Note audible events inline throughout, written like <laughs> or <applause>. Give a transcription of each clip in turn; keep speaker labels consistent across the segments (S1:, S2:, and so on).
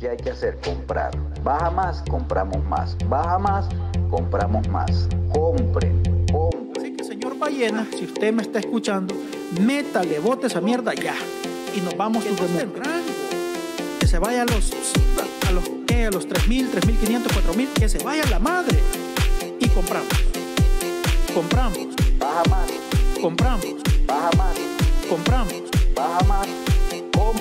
S1: ¿qué hay que hacer? Comprar. Baja más,
S2: compramos más. Baja más, compramos más. Compren, compren. Así que, señor Ballena, si usted me está escuchando, métale, bote esa mierda ya. Y nos vamos a Que se vaya a los. A los 3.000, 3.500, 4.000. Que se vaya la madre. Y compramos. Compramos. Baja más. Compramos. Baja más. Compramos. Baja más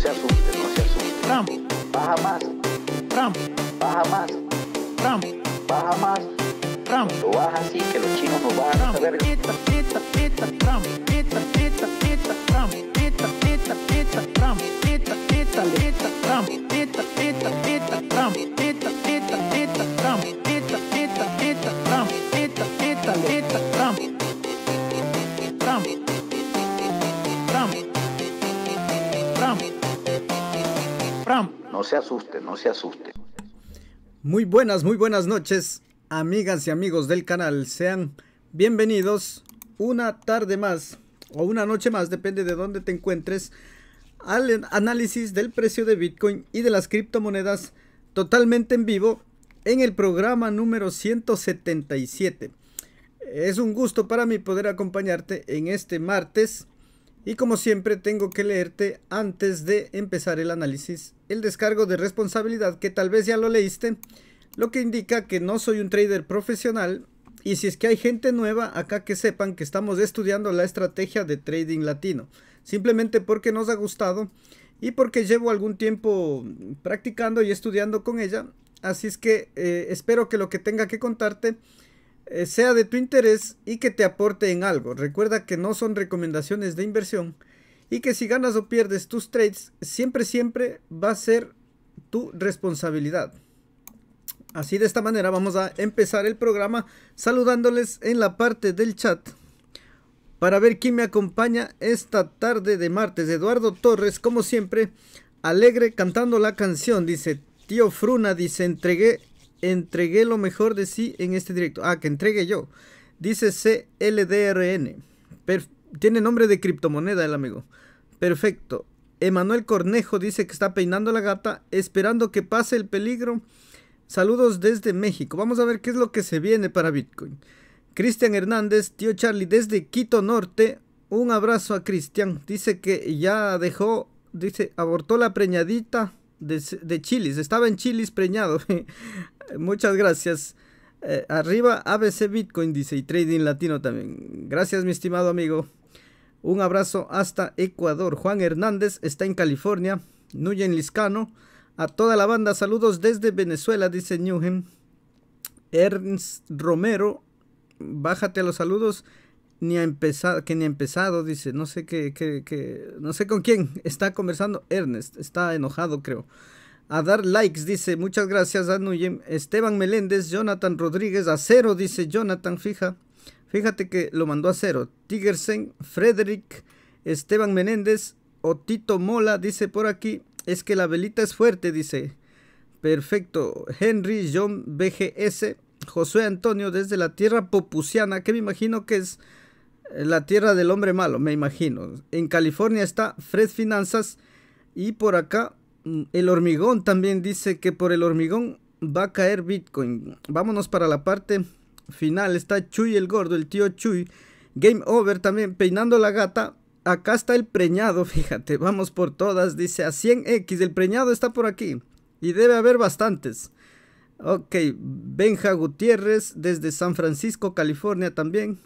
S2: se asuste no se Baja más. Trump. Baja más.
S1: Trump. Baja más. Trump. baja así que los chinos no van a saber. pizza, pizza, Trump. pizza, pizza, pizza, Trump. pizza, pizza, pizza, Trump. pizza,
S2: no se asuste, no se asuste.
S3: Muy buenas, muy buenas noches, amigas y amigos del canal. Sean bienvenidos una tarde más o una noche más, depende de dónde te encuentres, al análisis del precio de Bitcoin y de las criptomonedas totalmente en vivo en el programa número 177. Es un gusto para mí poder acompañarte en este martes y como siempre tengo que leerte antes de empezar el análisis el descargo de responsabilidad que tal vez ya lo leíste, lo que indica que no soy un trader profesional y si es que hay gente nueva acá que sepan que estamos estudiando la estrategia de trading latino, simplemente porque nos ha gustado y porque llevo algún tiempo practicando y estudiando con ella, así es que eh, espero que lo que tenga que contarte eh, sea de tu interés y que te aporte en algo. Recuerda que no son recomendaciones de inversión y que si ganas o pierdes tus trades, siempre, siempre va a ser tu responsabilidad. Así de esta manera vamos a empezar el programa saludándoles en la parte del chat para ver quién me acompaña esta tarde de martes. Eduardo Torres, como siempre, alegre cantando la canción, dice Tío Fruna, dice entregué entregué lo mejor de sí en este directo. Ah, que entregue yo. Dice CLDRN. tiene nombre de criptomoneda el amigo. Perfecto. Emanuel Cornejo dice que está peinando la gata, esperando que pase el peligro. Saludos desde México. Vamos a ver qué es lo que se viene para Bitcoin. Cristian Hernández, tío Charlie, desde Quito Norte. Un abrazo a Cristian. Dice que ya dejó, dice, abortó la preñadita de, de Chilis. Estaba en Chilis preñado. <laughs> Muchas gracias. Eh, arriba ABC Bitcoin dice y Trading Latino también. Gracias mi estimado amigo. Un abrazo hasta Ecuador. Juan Hernández está en California. Nuyen Liscano. A toda la banda, saludos desde Venezuela, dice Newgen. Ernst Romero, bájate a los saludos ni ha empezado, que ni ha empezado, dice, no sé qué, qué, qué, no sé con quién está conversando Ernest, está enojado creo. A dar likes, dice, muchas gracias a em-, Esteban Meléndez, Jonathan Rodríguez, a cero, dice Jonathan, fija, fíjate que lo mandó a cero. Tigersen, Frederick, Esteban Menéndez, Otito Mola, dice por aquí, es que la velita es fuerte, dice. Perfecto. Henry John BGS, José Antonio desde la tierra popusiana, que me imagino que es la tierra del hombre malo, me imagino. En California está Fred Finanzas y por acá mm, el hormigón también dice que por el hormigón va a caer Bitcoin. Vámonos para la parte final. Está Chuy el gordo, el tío Chuy. Game over también, peinando la gata. Acá está el preñado, <laughs> fíjate, vamos por todas. Dice a 100x, el preñado está por aquí. Y debe haber bastantes. Ok, Benja Gutiérrez desde San Francisco, California también.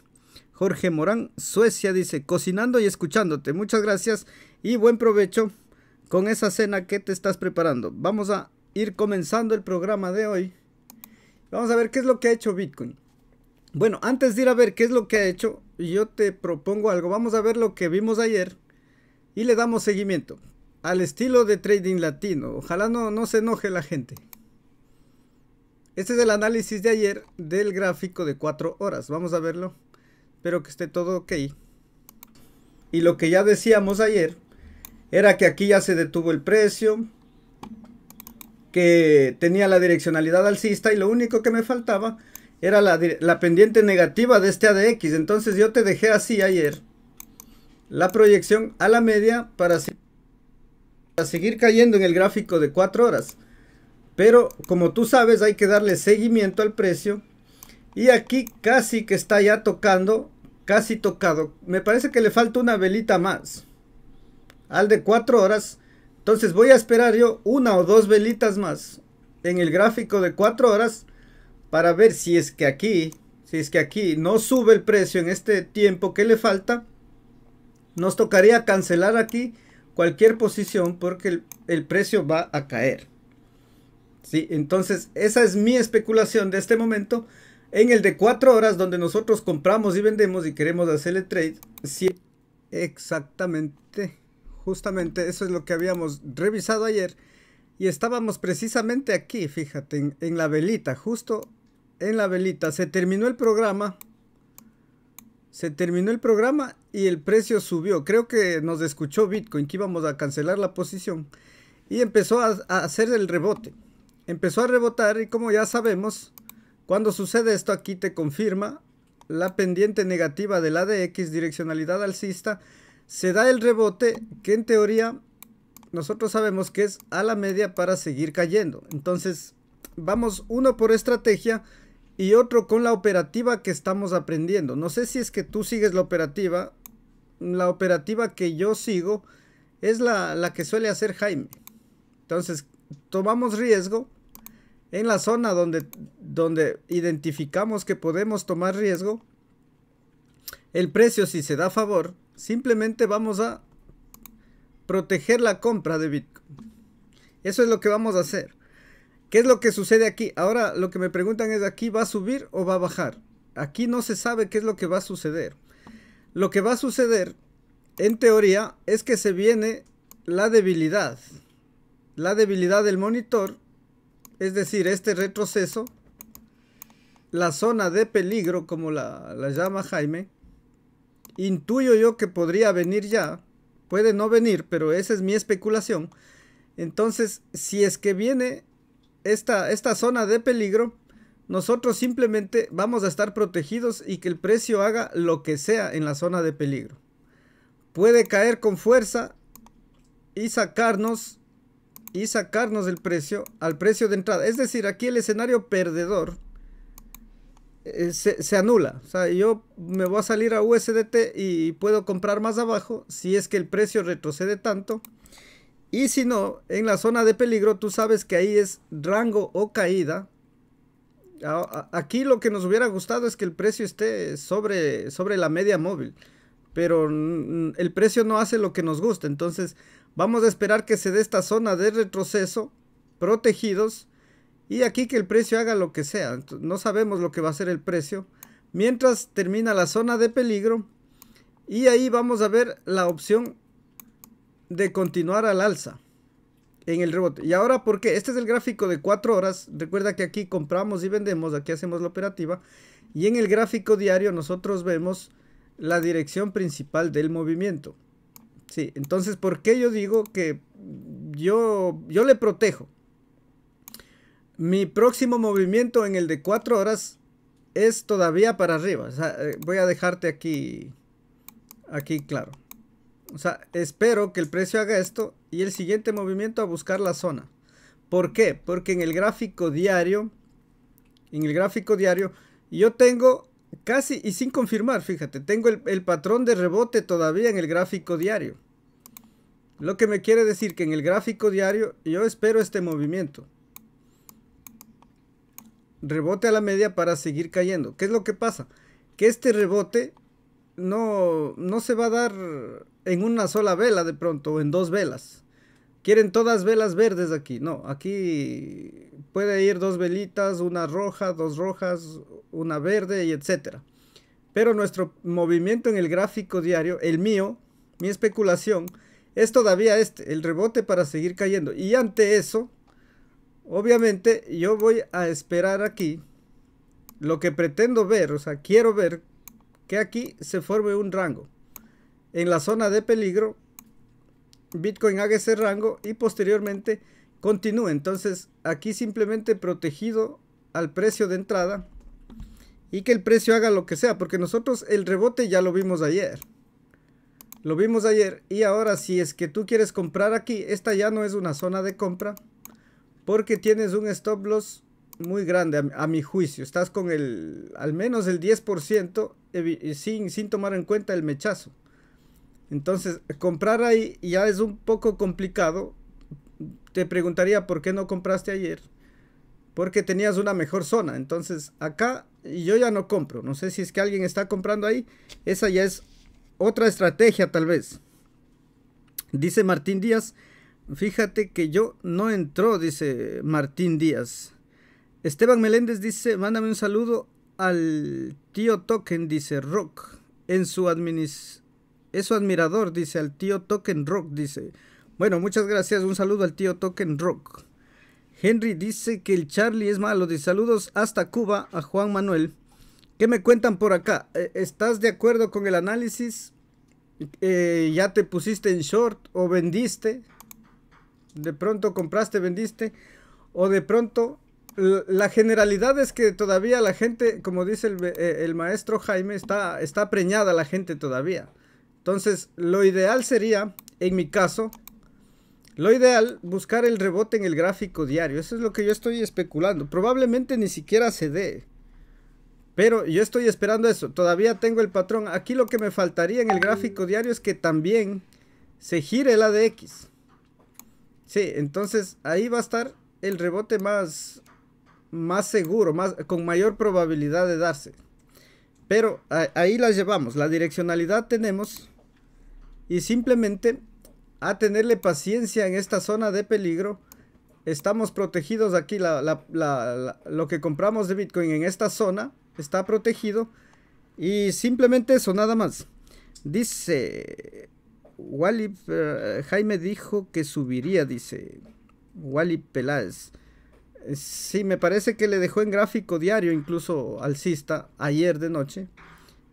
S3: Jorge Morán, Suecia, dice, cocinando y escuchándote. Muchas gracias y buen provecho con esa cena que te estás preparando. Vamos a ir comenzando el programa de hoy. Vamos a ver qué es lo que ha hecho Bitcoin. Bueno, antes de ir a ver qué es lo que ha hecho, yo te propongo algo. Vamos a ver lo que vimos ayer y le damos seguimiento al estilo de trading latino. Ojalá no, no se enoje la gente. Este es el análisis de ayer del gráfico de 4 horas. Vamos a verlo. Espero que esté todo ok. Y lo que ya decíamos ayer era que aquí ya se detuvo el precio, que tenía la direccionalidad alcista y lo único que me faltaba era la, pendiente negativa de este ADX. Entonces yo te dejé así ayer la proyección a la media para, para seguir cayendo en el gráfico de 4 horas. Pero como tú sabes hay que darle seguimiento al precio y aquí casi que está ya tocando casi tocado. Me parece que le falta una velita más. Al de cuatro horas. Entonces voy a esperar yo una o dos velitas más en el gráfico de cuatro horas para ver si es que aquí, si es que aquí no sube el precio en este tiempo que le falta. Nos tocaría cancelar aquí cualquier posición porque el, el precio va a caer. ¿Sí? Entonces esa es mi especulación de este momento. En el de 4 horas donde nosotros compramos y vendemos y queremos hacerle trade, exactamente, justamente eso es lo que habíamos revisado ayer y estábamos precisamente aquí, fíjate, en, la velita, justo en la velita. Se terminó el programa, se terminó el programa y el precio subió. Creo que nos escuchó Bitcoin que íbamos a cancelar la posición y empezó a hacer el rebote. Empezó a rebotar y como ya sabemos cuando sucede esto aquí te confirma la pendiente negativa de la de X direccionalidad alcista, se da el rebote que en teoría nosotros sabemos que es a la media para seguir cayendo. Entonces vamos uno por estrategia y otro con la operativa que estamos aprendiendo. No sé si es que tú sigues la operativa. La operativa que yo sigo es la, la que suele hacer Jaime. Entonces tomamos riesgo en la zona donde, donde identificamos que podemos tomar riesgo, el precio si se da a favor, simplemente vamos a proteger la compra de Bitcoin. Eso es lo que vamos a hacer. ¿Qué es lo que sucede aquí? Ahora lo que me preguntan es aquí va a subir o va a bajar. Aquí no se sabe qué es lo que va a suceder. Lo que va a suceder, en teoría, es que se viene la debilidad. La debilidad del monitor es decir, este retroceso, la zona de peligro, como la, llama Jaime, intuyo yo que podría venir ya, puede no venir, pero esa es mi especulación. Entonces, si es que viene esta, esta zona de peligro, nosotros simplemente vamos a estar protegidos y que el precio haga lo que sea en la zona de peligro. Puede caer con fuerza y sacarnos y sacarnos el precio al precio de entrada. Es decir, aquí el escenario perdedor eh, se, anula. O sea, yo me voy a salir a USDT y puedo comprar más abajo si es que el precio retrocede tanto. Y si no, en la zona de peligro tú sabes que ahí es rango o caída. aquí lo que nos hubiera gustado es que el precio esté sobre, sobre la media móvil pero el precio no hace lo que nos gusta. Entonces, Vamos a esperar que se dé esta zona de retroceso, protegidos, y aquí que el precio haga lo que sea. No sabemos lo que va a ser el precio. Mientras termina la zona de peligro, y ahí vamos a ver la opción de continuar al alza en el rebote. Y ahora, ¿por qué? Este es el gráfico de 4 horas. Recuerda que aquí compramos y vendemos, aquí hacemos la operativa. Y en el gráfico diario nosotros vemos la dirección principal del movimiento. Sí, entonces, ¿por qué yo digo que yo, yo le protejo? Mi próximo movimiento en el de 4 horas es todavía para arriba. Eh, voy a dejarte aquí, aquí claro. O sea, espero que el precio haga esto y el siguiente movimiento a buscar la zona. ¿Por qué? Porque en el gráfico diario, en el gráfico diario, yo tengo Casi y sin confirmar, fíjate, tengo el, patrón de rebote todavía en el gráfico diario. Lo que me quiere decir que en el gráfico diario yo espero este movimiento. Rebote a la media para seguir cayendo. ¿Qué es lo que pasa? Que este rebote no, no se va a dar en una sola vela de pronto o en dos velas quieren todas velas verdes aquí. No, aquí puede ir dos velitas, una roja, dos rojas, una verde y etcétera. Pero nuestro movimiento en el gráfico diario, el mío, mi especulación, es todavía este, el rebote para seguir cayendo. Y ante eso, obviamente yo voy a esperar aquí lo que pretendo ver, o sea, quiero ver que aquí se forme un rango en la zona de peligro Bitcoin haga ese rango y posteriormente continúe. Entonces aquí simplemente protegido al precio de entrada y que el precio haga lo que sea, porque nosotros el rebote ya lo vimos ayer. Lo vimos ayer y ahora si es que tú quieres comprar aquí, esta ya no es una zona de compra porque tienes un stop loss muy grande a, mi juicio. Estás con el al menos el 10% sin tomar en cuenta el mechazo. Entonces, comprar ahí ya es un poco complicado. Te preguntaría por qué no compraste ayer. Porque tenías una mejor zona. Entonces, acá yo ya no compro. No sé si es que alguien está comprando ahí. Esa ya es otra estrategia tal vez. Dice Martín Díaz. Fíjate que yo no entró, dice Martín Díaz. Esteban Meléndez dice, mándame un saludo al tío Token, dice Rock, en su administración es admirador, dice, al tío Token Rock, dice. Bueno, muchas gracias. Un saludo al tío Token Rock. Henry dice que el Charlie es malo. Dice saludos hasta Cuba a Juan Manuel. ¿Qué me cuentan por acá? E, ¿Estás de acuerdo con el análisis? E, ¿Ya te pusiste en short o vendiste? ¿De pronto compraste, vendiste? ¿O de pronto la generalidad es que todavía la gente, como dice el, e, el, maestro Jaime, está, está preñada la gente todavía. Entonces, lo ideal sería, en mi caso, lo ideal, buscar el rebote en el gráfico diario. Eso es lo que yo estoy especulando. Probablemente ni siquiera se dé. Pero yo estoy esperando eso. Todavía tengo el patrón. Aquí lo que me faltaría en el gráfico diario es que también se gire la de Sí, entonces ahí va a estar el rebote más, más seguro, más, con mayor probabilidad de darse. Pero ahí la llevamos. La direccionalidad tenemos y simplemente a tenerle paciencia en esta zona de peligro. Estamos protegidos aquí, la, la, lo que compramos de Bitcoin en esta zona está protegido. Y simplemente eso, nada más. Dice Wally, eh, Jaime dijo que subiría, dice Wally Peláez. Sí, me parece que le dejó en gráfico diario, incluso alcista, ayer de noche.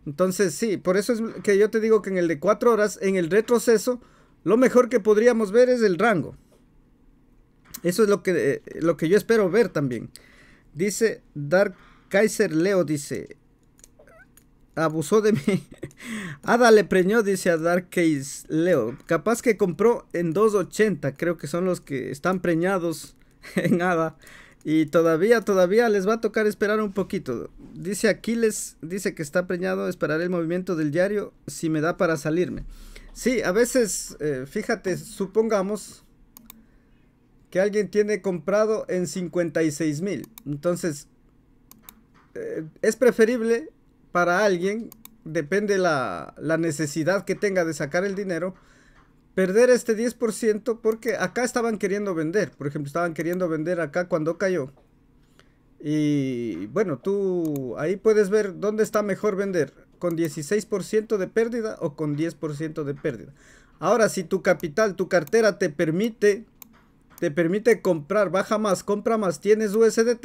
S3: Entonces, sí, por eso es que yo te digo que en el de 4 horas, en el retroceso, lo mejor que podríamos ver es el rango. Eso es lo que, eh, lo que yo espero ver también. Dice Dark Kaiser Leo, dice, abusó de mí. <laughs> Ada le preñó, dice a Dark Kaiser Leo. Capaz que compró en 2.80, creo que son los que están preñados <laughs> en Ada. Y todavía, todavía les va a tocar esperar un poquito dice Aquiles, dice que está preñado, esperaré el movimiento del diario si me da para salirme. Sí, a veces, eh, fíjate, supongamos que alguien tiene comprado en 56 mil. Entonces, eh, es preferible para alguien, depende la, la necesidad que tenga de sacar el dinero, perder este 10% porque acá estaban queriendo vender. Por ejemplo, estaban queriendo vender acá cuando cayó. Y bueno, tú ahí puedes ver dónde está mejor vender, con 16% de pérdida o con 10% de pérdida. Ahora, si tu capital, tu cartera te permite, te permite comprar, baja más, compra más, tienes USDT,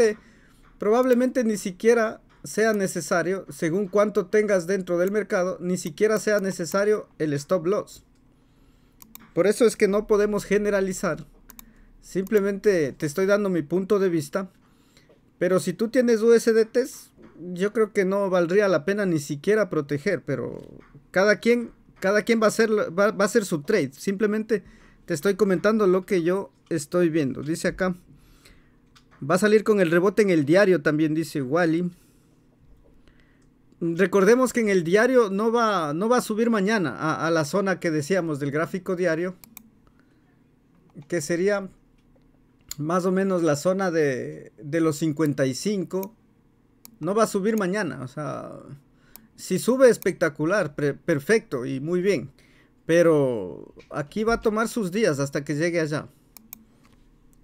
S3: probablemente ni siquiera sea necesario, según cuánto tengas dentro del mercado, ni siquiera sea necesario el stop loss. Por eso es que no podemos generalizar. Simplemente te estoy dando mi punto de vista pero si tú tienes USDTs, yo creo que no valdría la pena ni siquiera proteger, pero cada quien, cada quien va a hacer, va, a su trade. Simplemente te estoy comentando lo que yo estoy viendo. Dice acá. Va a salir con el rebote en el diario también, dice Wally. Recordemos que en el diario no va, no va a subir mañana a la zona que decíamos del gráfico diario. Que sería más o menos la zona de, de los 55 no va a subir mañana. O sea, si sube espectacular, perfecto y muy bien. Pero aquí va a tomar sus días hasta que llegue allá.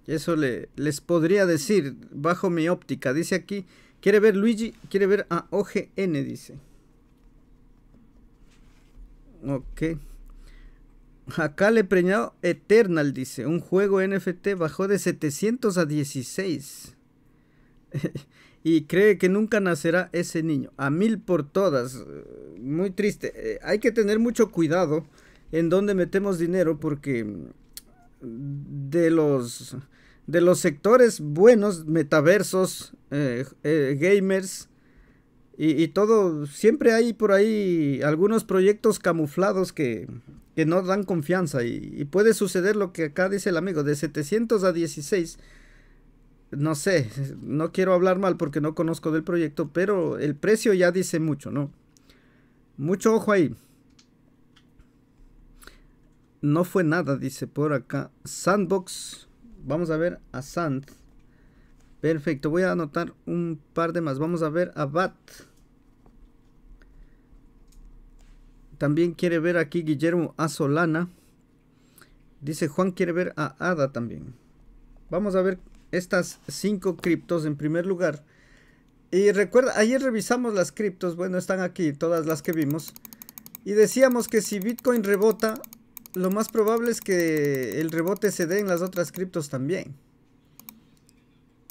S3: Eso le, les podría decir bajo mi óptica. Dice aquí, quiere ver Luigi, quiere ver a OGN, dice. Ok acá le Preñado Eternal dice, un juego NFT bajó de 700 a 16. <laughs> y cree que nunca nacerá ese niño. A mil por todas. Muy triste. Eh, hay que tener mucho cuidado en dónde metemos dinero porque mm, de los de los sectores buenos, metaversos, eh, eh, gamers y todo, siempre hay por ahí algunos proyectos camuflados que, que no dan confianza y, puede suceder lo que acá dice el amigo, de 700 a 16, no sé, no quiero hablar mal porque no conozco del proyecto, pero el precio ya dice mucho, ¿no? Mucho ojo ahí. No fue nada, dice por acá. Sandbox, vamos a ver a Sand. Perfecto, voy a anotar un par de más. Vamos a ver a Bat. También quiere ver aquí Guillermo a Solana. Dice Juan quiere ver a Ada también. Vamos a ver estas cinco criptos en primer lugar. Y recuerda, ayer revisamos las criptos, bueno, están aquí todas las que vimos. Y decíamos que si Bitcoin rebota, lo más probable es que el rebote se dé en las otras criptos también.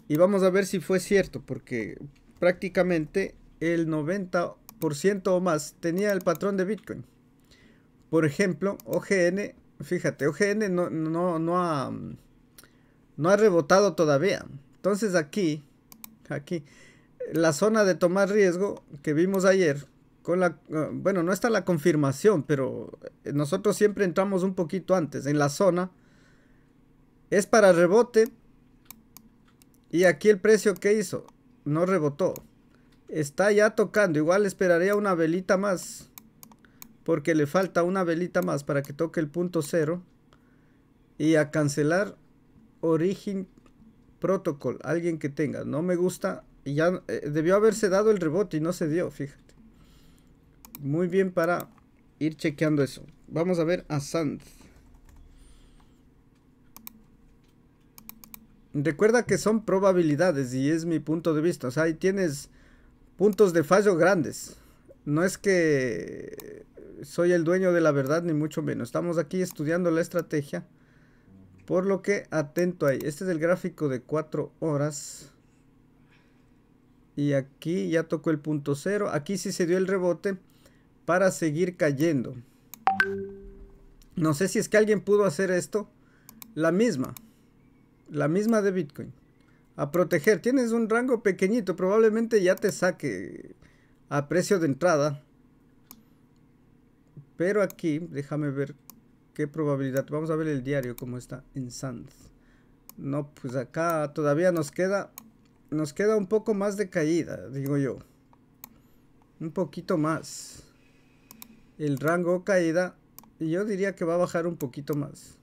S3: Y vamos a ver si fue cierto, porque prácticamente el 90 o más tenía el patrón de Bitcoin. Por ejemplo, OGN, fíjate, OGN no, no, no, ha, no ha rebotado todavía. Entonces aquí, aquí, la zona de tomar riesgo que vimos ayer, con la, eh, bueno, no está la confirmación, pero nosotros siempre entramos un poquito antes en la zona. Es para rebote. Y aquí el precio que hizo, no rebotó. Está ya tocando. Igual esperaría una velita más. Porque le falta una velita más para que toque el punto cero. Y a cancelar Origin Protocol. Alguien que tenga. No me gusta. Y ya eh, debió haberse dado el rebote y no se dio. Fíjate. Muy bien para ir chequeando eso. Vamos a ver a Sand. Recuerda que son probabilidades y es mi punto de vista. O sea, ahí tienes puntos de fallo grandes. No es que soy el dueño de la verdad, ni mucho menos. Estamos aquí estudiando la estrategia. Por lo que, atento ahí. Este es el gráfico de 4 horas. Y aquí ya tocó el punto cero. Aquí sí se dio el rebote para seguir cayendo. No sé si es que alguien pudo hacer esto. La misma. La misma de Bitcoin a proteger. Tienes un rango pequeñito, probablemente ya te saque a precio de entrada. Pero aquí, déjame ver qué probabilidad. Vamos a ver el diario cómo está en Sands. No, pues acá todavía nos queda nos queda un poco más de caída, digo yo. Un poquito más. El rango caída, y yo diría que va a bajar un poquito más.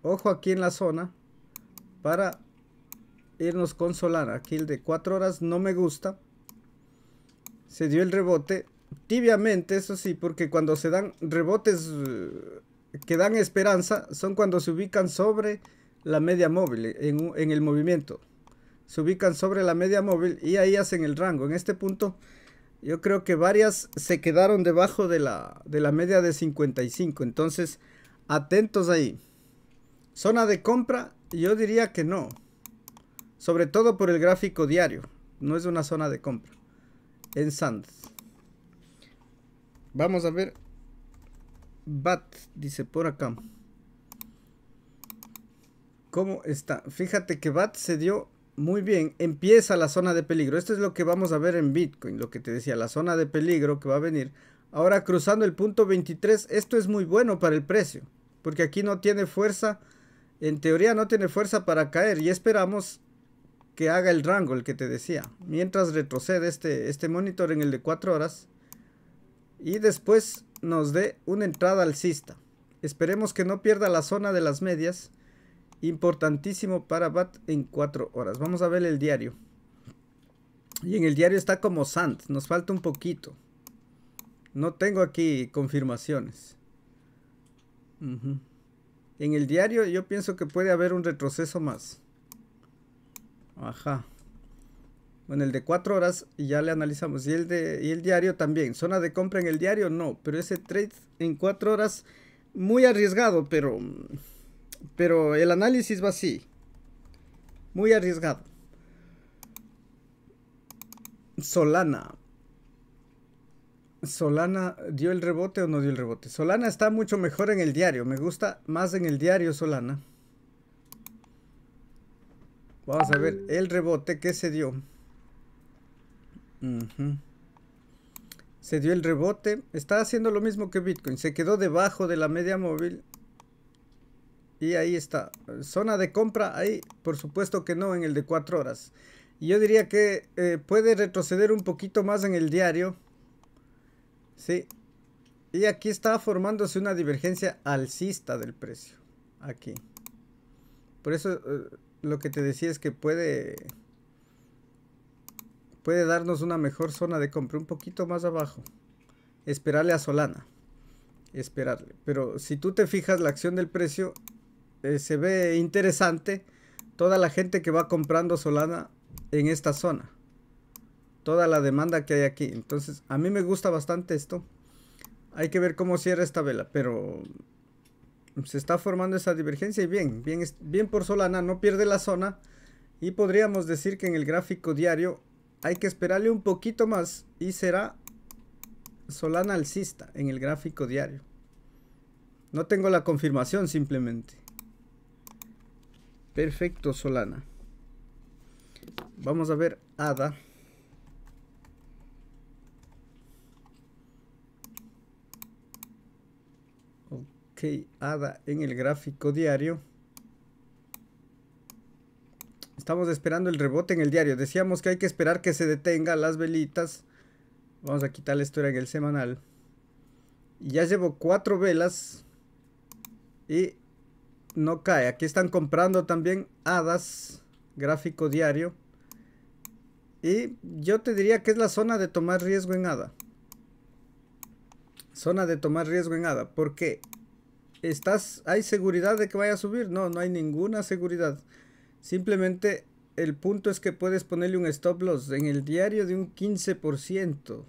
S3: Ojo aquí en la zona para irnos con Solar. Aquí el de 4 horas no me gusta. Se dio el rebote. Tibiamente, eso sí, porque cuando se dan rebotes eh, que dan esperanza son cuando se ubican sobre la media móvil en, en el movimiento. Se ubican sobre la media móvil y ahí hacen el rango. En este punto yo creo que varias se quedaron debajo de la, de la media de 55. Entonces, atentos ahí. Zona de compra, yo diría que no. Sobre todo por el gráfico diario. No es una zona de compra. En Sands. Vamos a ver. Bat, dice por acá. ¿Cómo está? Fíjate que BAT se dio muy bien. Empieza la zona de peligro. Esto es lo que vamos a ver en Bitcoin. Lo que te decía, la zona de peligro que va a venir. Ahora cruzando el punto 23. Esto es muy bueno para el precio. Porque aquí no tiene fuerza. En teoría no tiene fuerza para caer. Y esperamos que haga el rango, el que te decía. Mientras retrocede este, este monitor en el de 4 horas. Y después nos dé una entrada alcista. Esperemos que no pierda la zona de las medias. Importantísimo para BAT en 4 horas. Vamos a ver el diario. Y en el diario está como Sand. Nos falta un poquito. No tengo aquí confirmaciones. En el diario yo pienso que puede haber un retroceso más. Ajá. Bueno, el de cuatro horas y ya le analizamos. Y el, de, el diario también. Zona de compra en el diario, no. Pero ese trade en cuatro horas, muy arriesgado, pero... Pero el análisis va así. Muy arriesgado. Solana. Solana dio el rebote o no dio el rebote. Solana está mucho mejor en el diario. Me gusta más en el diario Solana. Vamos a ver el rebote que se dio. Se dio el rebote. Está haciendo lo mismo que Bitcoin. Se quedó debajo de la media móvil. Y ahí está. Zona de compra ahí. Por supuesto que no en el de 4 horas. yo diría que eh, puede retroceder un poquito más en el diario. Sí. Y aquí está formándose una divergencia alcista del precio. Aquí. Por eso... Eh, lo que te decía es que puede puede darnos una mejor zona de compra un poquito más abajo. Esperarle a Solana. Esperarle. Pero si tú te fijas la acción del precio, eh, se ve interesante toda la gente que va comprando Solana en esta zona. Toda la demanda que hay aquí. Entonces, a mí me gusta bastante esto. Hay que ver cómo cierra esta vela, pero se está formando esa divergencia y bien, bien, bien por Solana, no pierde la zona y podríamos decir que en el gráfico diario hay que esperarle un poquito más y será Solana alcista en el gráfico diario. No tengo la confirmación simplemente. Perfecto Solana. Vamos a ver ADA. OK ADA en el gráfico diario. Estamos esperando el rebote en el diario. Decíamos que hay que esperar que se detenga las velitas. Vamos a quitar la historia en el semanal. Y ya llevo cuatro velas. Y no cae. Aquí están comprando también hadas. Gráfico diario. Y yo te diría que es la zona de tomar riesgo en hada. Zona de tomar riesgo en hada. ¿Por qué? ¿Estás, ¿Hay seguridad de que vaya a subir? No, no hay ninguna seguridad. Simplemente el punto es que puedes ponerle un stop loss en el diario de un 15%.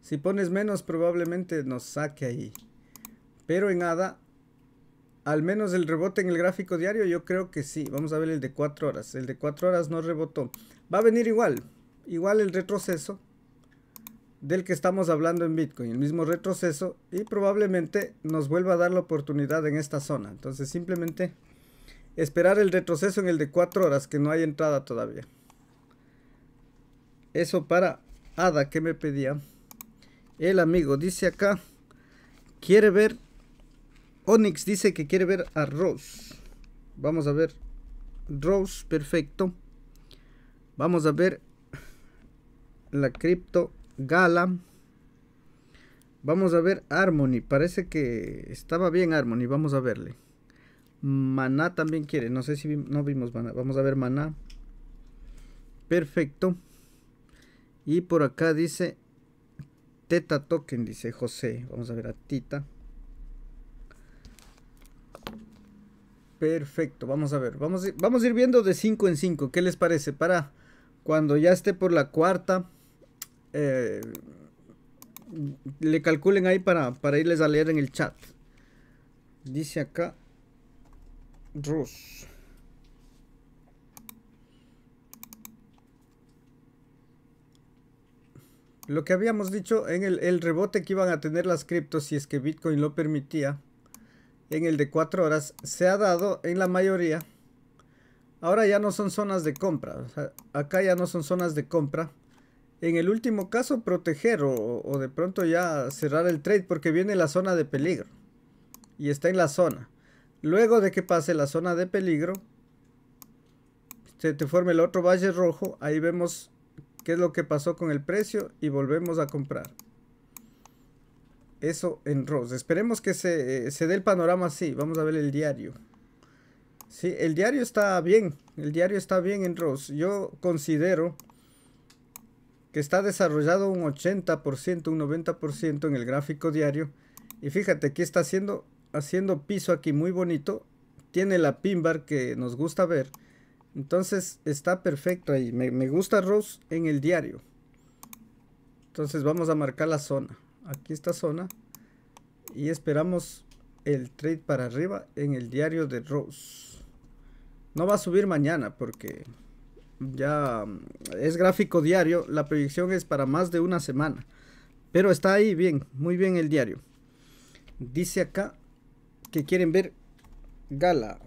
S3: Si pones menos probablemente nos saque ahí. Pero en nada al menos el rebote en el gráfico diario yo creo que sí. Vamos a ver el de 4 horas. El de 4 horas no rebotó. Va a venir igual. Igual el retroceso del que estamos hablando en Bitcoin, el mismo retroceso y probablemente nos vuelva a dar la oportunidad en esta zona. Entonces simplemente esperar el retroceso en el de 4 horas que no hay entrada todavía. Eso para Ada que me pedía. El amigo dice acá, quiere ver, Onyx dice que quiere ver a Rose. Vamos a ver, Rose, perfecto. Vamos a ver la cripto Gala. Vamos a ver Harmony. Parece que estaba bien Harmony. Vamos a verle. Maná también quiere. No sé si no vimos Maná. Vamos a ver Maná. Perfecto. Y por acá dice Teta Token, dice José. Vamos a ver a Tita. Perfecto, vamos a ver. Vamos, vamos a ir viendo de 5 en 5. ¿Qué les parece? Para cuando ya esté por la cuarta. Eh, le calculen ahí para, para irles a leer en el chat. Dice acá Rus. Lo que habíamos dicho en el, rebote que iban a tener las criptos si es que Bitcoin lo permitía en el de 4 horas se ha dado en la mayoría. Ahora ya no son zonas de compra. acá ya no son zonas de compra en el último caso proteger o, de pronto ya cerrar el trade porque viene la zona de peligro y está en la zona. Luego de que pase la zona de peligro, se te forme el otro valle rojo, ahí vemos qué es lo que pasó con el precio y volvemos a comprar. Eso en Rose. Esperemos que se, eh, dé el panorama así. Vamos a ver el diario. Sí, el diario está bien. El diario está bien en Rose. Yo considero que está desarrollado un 80%, un 90% en el gráfico diario. Y fíjate que está haciendo, haciendo piso aquí muy bonito. Tiene la pin bar que nos gusta ver. Entonces está perfecto ahí. Me, me gusta Rose en el diario. Entonces vamos a marcar la zona. Aquí está zona. Y esperamos el trade para arriba en el diario de Rose. No va a subir mañana porque ya es gráfico diario, la proyección es para más de una semana. Pero está ahí bien, muy bien el diario. Dice acá que quieren ver Gala.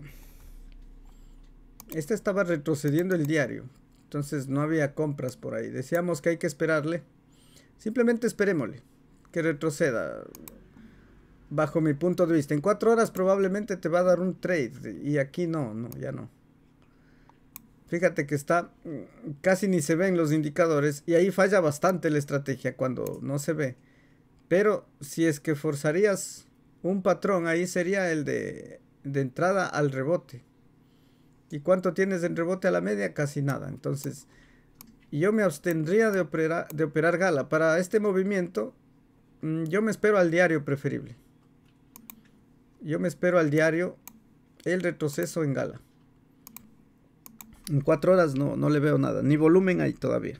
S3: Este estaba retrocediendo el diario. Entonces no había compras por ahí. Decíamos que hay que esperarle. Simplemente esperémosle. Que retroceda. Bajo mi punto de vista. En cuatro horas probablemente te va a dar un trade. Y aquí no, no, ya no. Fíjate que está, mm, casi ni se ven los indicadores y ahí falla bastante la estrategia cuando no se ve. Pero si es que forzarías un patrón, ahí sería el de, entrada al rebote. ¿Y cuánto tienes en rebote a la media? Casi nada. Entonces, yo me abstendría de operar, de operar gala. Para este movimiento, mm, yo me espero al diario preferible. Yo me espero al diario el retroceso en gala. En cuatro horas no, no le veo nada. Ni volumen hay todavía.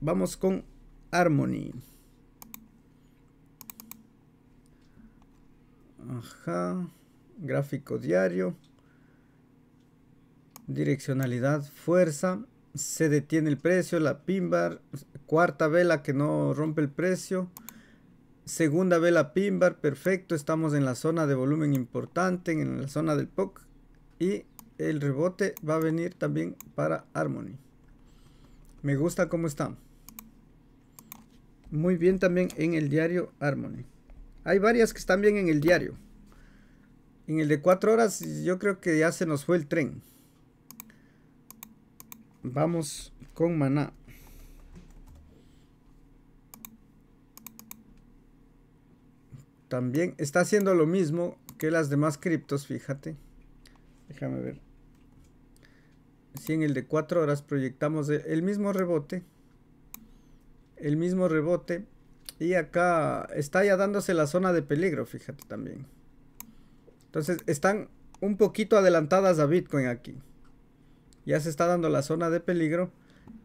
S3: Vamos con Harmony. Ajá. Gráfico diario. Direccionalidad, fuerza. Se detiene el precio, la bar Cuarta vela que no rompe el precio. Segunda vela bar perfecto. Estamos en la zona de volumen importante, en la zona del POC. Y el rebote va a venir también para Harmony. Me gusta cómo está. Muy bien también en el diario Harmony. Hay varias que están bien en el diario. En el de 4 horas yo creo que ya se nos fue el tren. Vamos con maná. También está haciendo lo mismo que las demás criptos, fíjate. Déjame ver. Si en el de 4 horas proyectamos el mismo rebote, el mismo rebote, y acá está ya dándose la zona de peligro, fíjate también. Entonces están un poquito adelantadas a Bitcoin aquí. Ya se está dando la zona de peligro.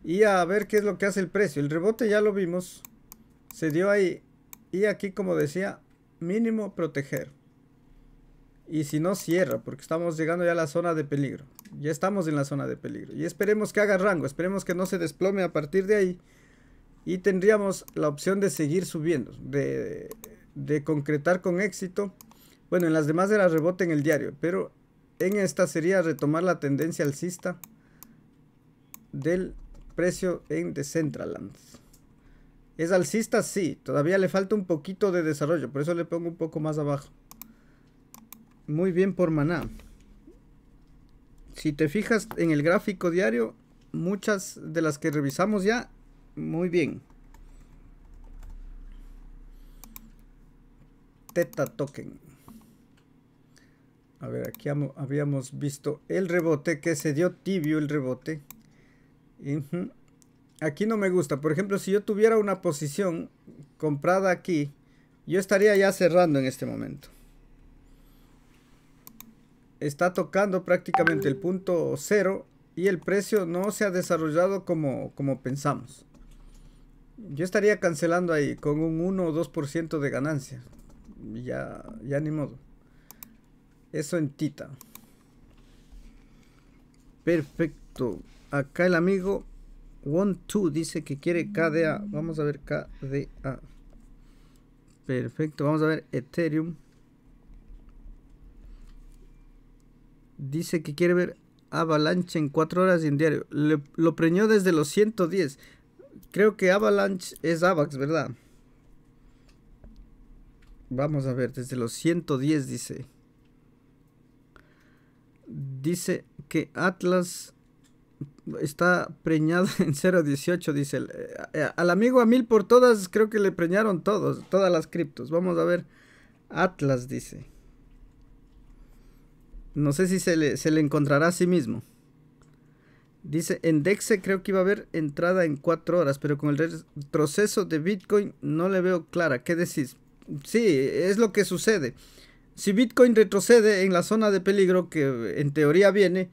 S3: Y a ver qué es lo que hace el precio. El rebote ya lo vimos. Se dio ahí. Y aquí, como decía, mínimo proteger. Y si no, cierra, porque estamos llegando ya a la zona de peligro. Ya estamos en la zona de peligro. Y esperemos que haga rango, esperemos que no se desplome a partir de ahí. Y tendríamos la opción de seguir subiendo, de, concretar con éxito. Bueno, en las demás era rebote en el diario, pero en esta sería retomar la tendencia alcista del precio en Decentraland. ¿Es alcista? Sí, todavía le falta un poquito de desarrollo, por eso le pongo un poco más abajo muy bien por maná. Si te fijas en el gráfico diario, muchas de las que revisamos ya, muy bien. Teta token. A ver, aquí habíamos visto el rebote que se dio tibio el rebote. Aquí no me gusta. Por ejemplo, si yo tuviera una posición comprada aquí, yo estaría ya cerrando en este momento está tocando prácticamente el punto cero y el precio no se ha desarrollado como, como pensamos. Yo estaría cancelando ahí con un 1 o 2% de ganancia. Ya, ya ni modo. Eso en Tita. Perfecto. Acá el amigo One2 dice que quiere KDA. Vamos a ver KDA. Perfecto. Vamos a ver Ethereum. dice que quiere ver Avalanche en 4 horas y en diario. lo preñó desde los 110. Creo que Avalanche es Avax, ¿verdad? Vamos a ver, desde los 110 dice. Dice que Atlas está preñado <laughs> en 0.18, dice. Eh, eh, al amigo a mil por todas, creo que le preñaron todos, todas las criptos. Vamos a ver. Atlas dice. No sé si se le, encontrará a sí mismo. Dice, en DEXE creo que iba a haber entrada en cuatro horas, pero con el retroceso de Bitcoin no le veo clara. ¿Qué decís? Sí, es lo que sucede. Si Bitcoin retrocede en la zona de peligro que en teoría viene,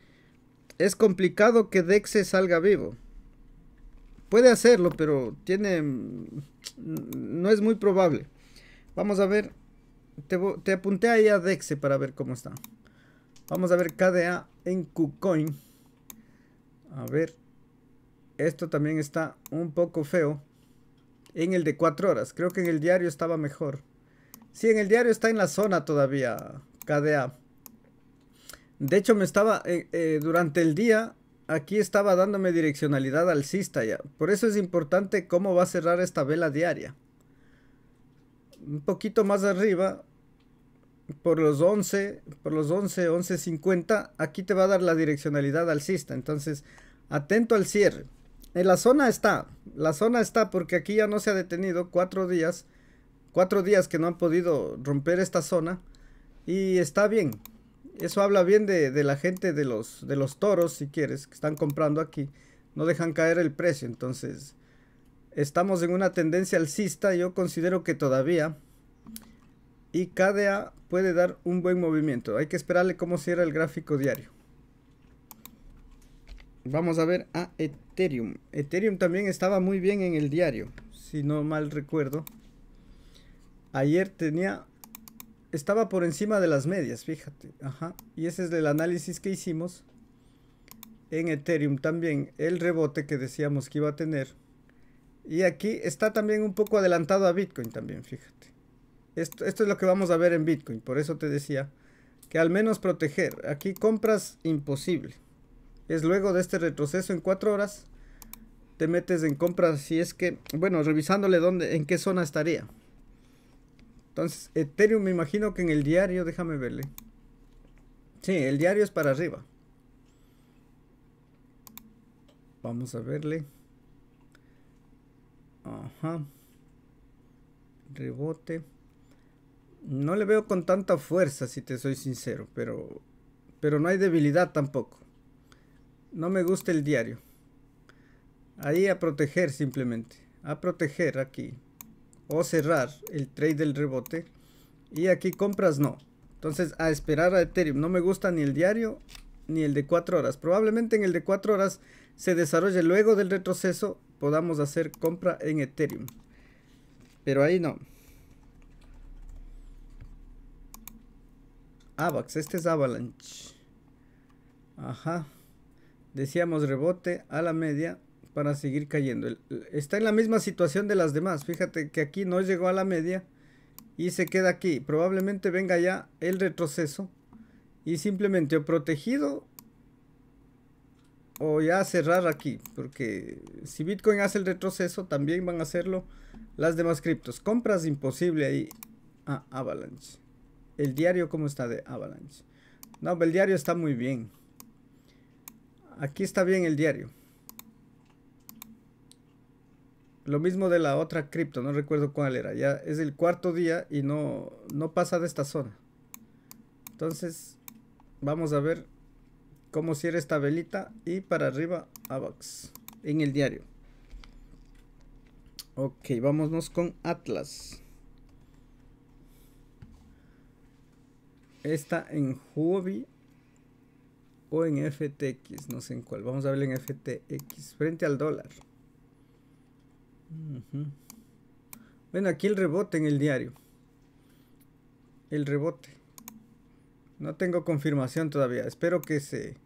S3: es complicado que DEXE salga vivo. Puede hacerlo, pero tiene... no es muy probable. Vamos a ver. Te, te apunté ahí a DEXE para ver cómo está. Vamos a ver KDA en KuCoin. A ver. Esto también está un poco feo. En el de 4 horas. Creo que en el diario estaba mejor. Sí, en el diario está en la zona todavía. KDA. De hecho, me estaba... Eh, eh, durante el día aquí estaba dándome direccionalidad alcista ya. Por eso es importante cómo va a cerrar esta vela diaria. Un poquito más arriba por los 11, por los 11, 11.50, aquí te va a dar la direccionalidad alcista. Entonces, atento al cierre. En la zona está, la zona está porque aquí ya no se ha detenido cuatro días, cuatro días que no han podido romper esta zona y está bien. Eso habla bien de, de la gente de los, de los toros, si quieres, que están comprando aquí. No dejan caer el precio, entonces estamos en una tendencia alcista. Yo considero que todavía y KDA puede dar un buen movimiento. Hay que esperarle cómo cierra el gráfico diario. Vamos a ver a Ethereum. Ethereum también estaba muy bien en el diario, si no mal recuerdo. Ayer tenía... Estaba por encima de las medias, fíjate. Ajá. Y ese es el análisis que hicimos. En Ethereum también el rebote que decíamos que iba a tener. Y aquí está también un poco adelantado a Bitcoin también, fíjate. Esto, esto es lo que vamos a ver en Bitcoin. Por eso te decía que al menos proteger. Aquí compras imposible. Es luego de este retroceso en cuatro horas. Te metes en compras si es que, bueno, revisándole dónde, en qué zona estaría. Entonces, Ethereum me imagino que en el diario, déjame verle. Sí, el diario es para arriba. Vamos a verle. Ajá. Rebote no le veo con tanta fuerza, si te soy sincero, pero, pero no hay debilidad tampoco. No me gusta el diario. Ahí a proteger simplemente. A proteger aquí. O cerrar el trade del rebote. Y aquí compras no. Entonces a esperar a Ethereum. No me gusta ni el diario ni el de 4 horas. Probablemente en el de 4 horas se desarrolle luego del retroceso. Podamos hacer compra en Ethereum. Pero ahí no. Avax, este es Avalanche. Ajá. Decíamos rebote a la media para seguir cayendo. está en la misma situación de las demás. Fíjate que aquí no llegó a la media y se queda aquí. Probablemente venga ya el retroceso y simplemente o protegido o ya cerrar aquí. Porque si Bitcoin hace el retroceso, también van a hacerlo las demás criptos. Compras imposible ahí a Avalanche. El diario, ¿cómo está de Avalanche? No, el diario está muy bien. Aquí está bien el diario. Lo mismo de la otra cripto, no recuerdo cuál era. Ya es el cuarto día y no, no pasa de esta zona. Entonces, vamos a ver cómo cierra esta velita y para arriba AVAX en el diario. Ok, vámonos con Atlas. está en Huobi o en FTX, no sé en cuál. Vamos a ver en FTX, frente al dólar. Bueno, aquí el rebote en el diario. El rebote. No tengo confirmación todavía. Espero que se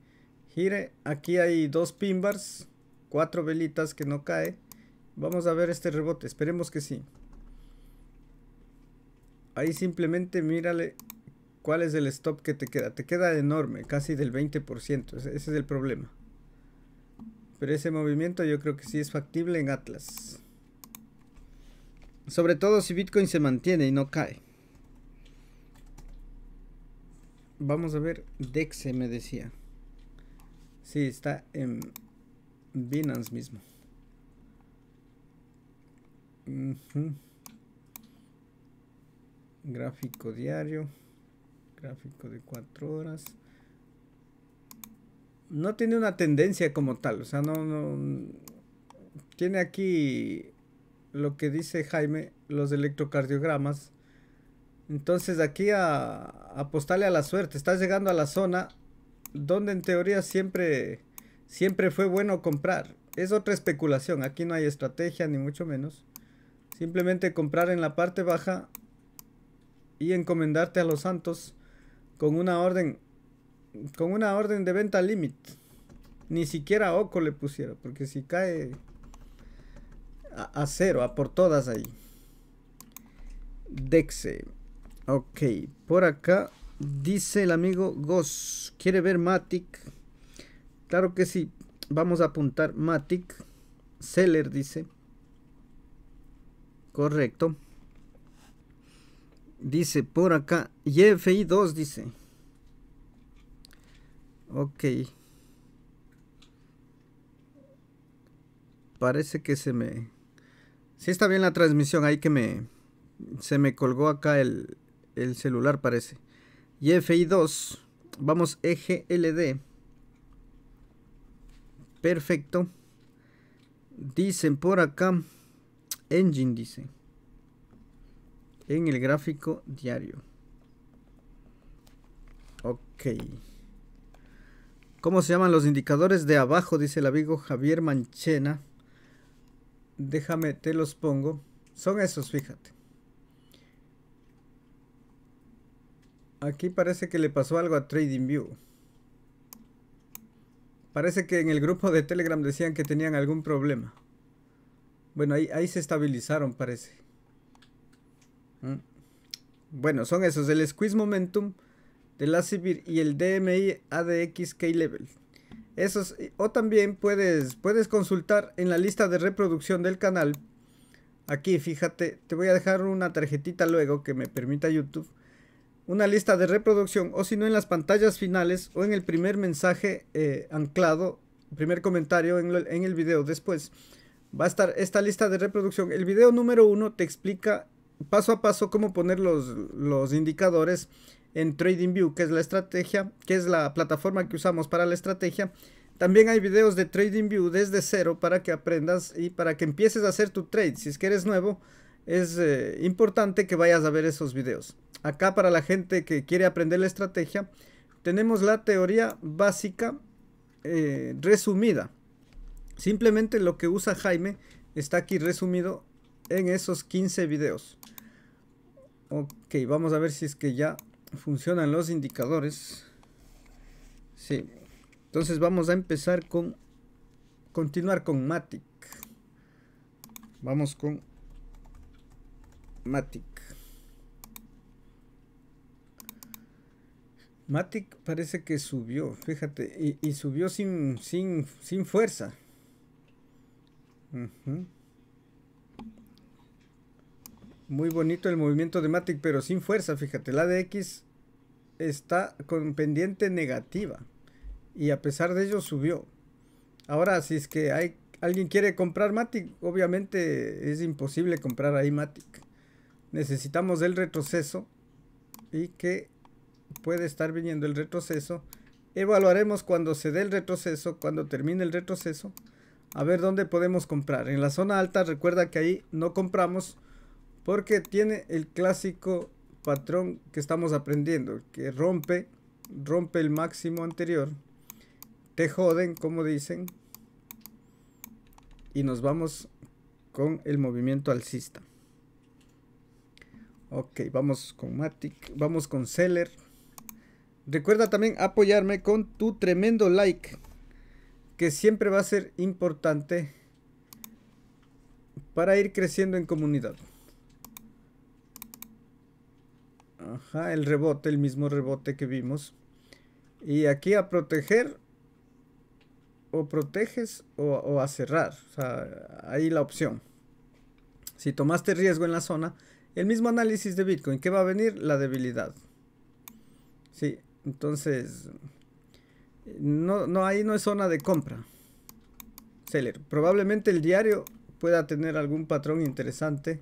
S3: gire. Aquí hay dos pinbars, cuatro velitas que no cae. Vamos a ver este rebote. Esperemos que sí. Ahí simplemente mírale ¿Cuál es el stop que te queda? Te queda enorme, casi del 20%. Ese, es el problema. Pero ese movimiento yo creo que sí es factible en Atlas. Sobre todo si Bitcoin se mantiene y no cae. Vamos a ver, Dexe me decía. Sí, está en Binance mismo. Gráfico diario gráfico de 4 horas. No tiene una tendencia como tal, o sea, no, tiene aquí lo que dice Jaime, los electrocardiogramas. Entonces aquí a, apostarle a la suerte, estás llegando a la zona donde en teoría siempre, siempre fue bueno comprar. Es otra especulación, aquí no hay estrategia ni mucho menos. Simplemente comprar en la parte baja y encomendarte a los santos con una orden con una orden de venta límite. Ni siquiera Oco le pusiera, porque si cae a, cero, a por todas ahí. Dexe. Ok, por acá dice el amigo Goss. ¿Quiere ver Matic? Claro que sí. Vamos a apuntar Matic. Seller dice. Correcto. Dice por acá. YFI 2 dice. Ok. Parece que se me... si está bien la transmisión. Ahí que me... Se me colgó acá el, el celular parece. YFI 2. Vamos EGLD. Perfecto. Dicen por acá. Engine dice en el gráfico diario. Ok. ¿Cómo se llaman los indicadores de abajo? Dice el amigo Javier Manchena. Déjame, te los pongo. Son esos, fíjate. Aquí parece que le pasó algo a TradingView. Parece que en el grupo de Telegram decían que tenían algún problema. Bueno, ahí, ahí se estabilizaron, parece. Mm. Bueno, son esos, el Squeeze Momentum la civil y el DMI ADX K Level. Esos, o también puedes, puedes consultar en la lista de reproducción del canal. Aquí, fíjate, te voy a dejar una tarjetita luego que me permita YouTube. Una lista de reproducción, o si no, en las pantallas finales o en el primer mensaje eh, anclado, primer comentario en, en el video después va a estar esta lista de reproducción. El video número uno te explica paso a paso cómo poner los, los indicadores en TradingView, que es la estrategia, que es la plataforma que usamos para la estrategia. También hay videos de TradingView desde cero para que aprendas y para que empieces a hacer tu trade. Si es que eres nuevo, es eh, importante que vayas a ver esos videos. Acá para la gente que quiere aprender la estrategia, tenemos la teoría básica eh, resumida. Simplemente lo que usa Jaime está aquí resumido en esos 15 videos. Ok, vamos a ver si es que ya funcionan los indicadores. Sí, entonces vamos a empezar con continuar con Matic. Vamos con Matic. Matic parece que subió, fíjate, y, subió sin, sin, sin fuerza. Muy bonito el movimiento de Matic, pero sin fuerza, fíjate. La de x está con pendiente negativa. Y a pesar de ello subió. Ahora, si es que hay, alguien quiere comprar Matic, obviamente es imposible comprar ahí Matic. Necesitamos el retroceso. Y que puede estar viniendo el retroceso. Evaluaremos cuando se dé el retroceso, cuando termine el retroceso. A ver dónde podemos comprar. En la zona alta, recuerda que ahí no compramos porque tiene el clásico patrón que estamos aprendiendo, que rompe, rompe el máximo anterior, te joden, como dicen, y nos vamos con el movimiento alcista. Ok, vamos con Matic, vamos con Seller. Recuerda también apoyarme con tu tremendo like, que siempre va a ser importante para ir creciendo en comunidad. el rebote, el mismo rebote que vimos. Y aquí a proteger, o proteges o, a cerrar. O sea, ahí la opción. Si tomaste riesgo en la zona, el mismo análisis de Bitcoin, ¿qué va a venir? La debilidad. Sí, entonces, no, no, ahí no es zona de compra. Seller, probablemente el diario pueda tener algún patrón interesante.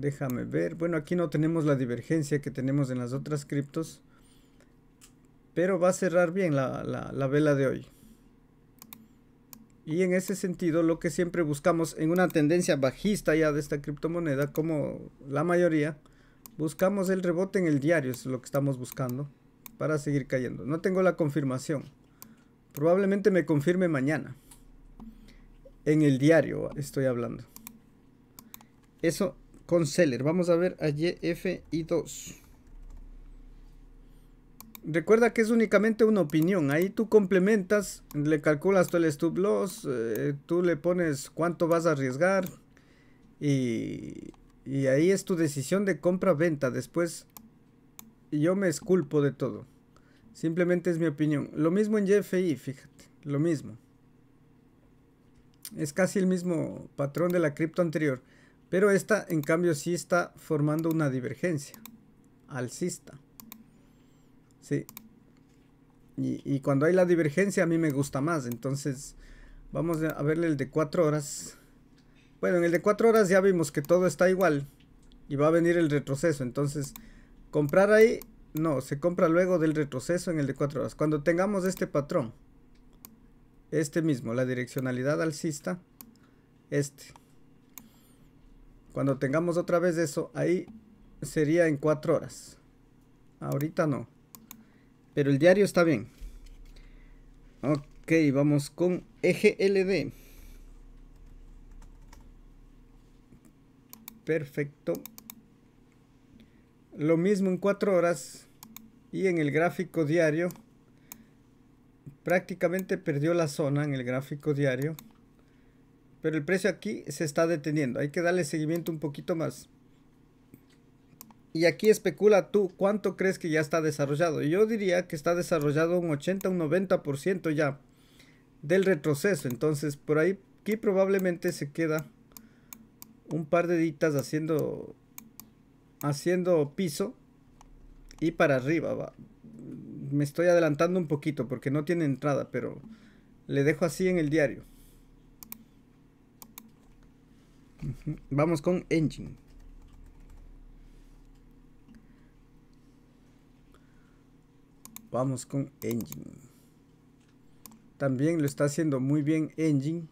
S3: Déjame ver. Bueno, aquí no tenemos la divergencia que tenemos en las otras criptos. Pero va a cerrar bien la, vela de hoy. Y en ese sentido, lo que siempre buscamos en una tendencia bajista ya de esta criptomoneda, como la mayoría, buscamos el rebote en el diario, es lo que estamos buscando, para seguir cayendo. No tengo la confirmación. Probablemente me confirme mañana. En el diario estoy hablando. Eso con seller. Vamos a ver a YFI2. Recuerda que es únicamente una opinión. Ahí tú complementas, le calculas tú el stop loss, eh, tú le pones cuánto vas a arriesgar y, ahí es tu decisión de compra-venta. Después yo me esculpo de todo. Simplemente es mi opinión. Lo mismo en YFI, fíjate, lo mismo. Es casi el mismo patrón de la cripto anterior. Pero esta, en cambio, sí está formando una divergencia alcista. Sí. Y, cuando hay la divergencia a mí me gusta más. Entonces, vamos a verle el de 4 horas. Bueno, en el de 4 horas ya vimos que todo está igual. Y va a venir el retroceso. Entonces, comprar ahí, no, se compra luego del retroceso en el de 4 horas. Cuando tengamos este patrón. Este mismo, la direccionalidad alcista. Este. Cuando tengamos otra vez eso, ahí sería en 4 horas. Ahorita no. Pero el diario está bien. Ok, vamos con EGLD. Perfecto. Lo mismo en 4 horas. Y en el gráfico diario. Prácticamente perdió la zona en el gráfico diario. Pero el precio aquí se está deteniendo. Hay que darle seguimiento un poquito más. Y aquí especula tú cuánto crees que ya está desarrollado. Yo diría que está desarrollado un 80, un 90% ya del retroceso. Entonces por ahí aquí probablemente se queda un par de ditas haciendo haciendo piso y para arriba va. Me estoy adelantando un poquito porque no tiene entrada, pero le dejo así en el diario. Vamos con engine. Vamos con engine. También lo está haciendo muy bien engine.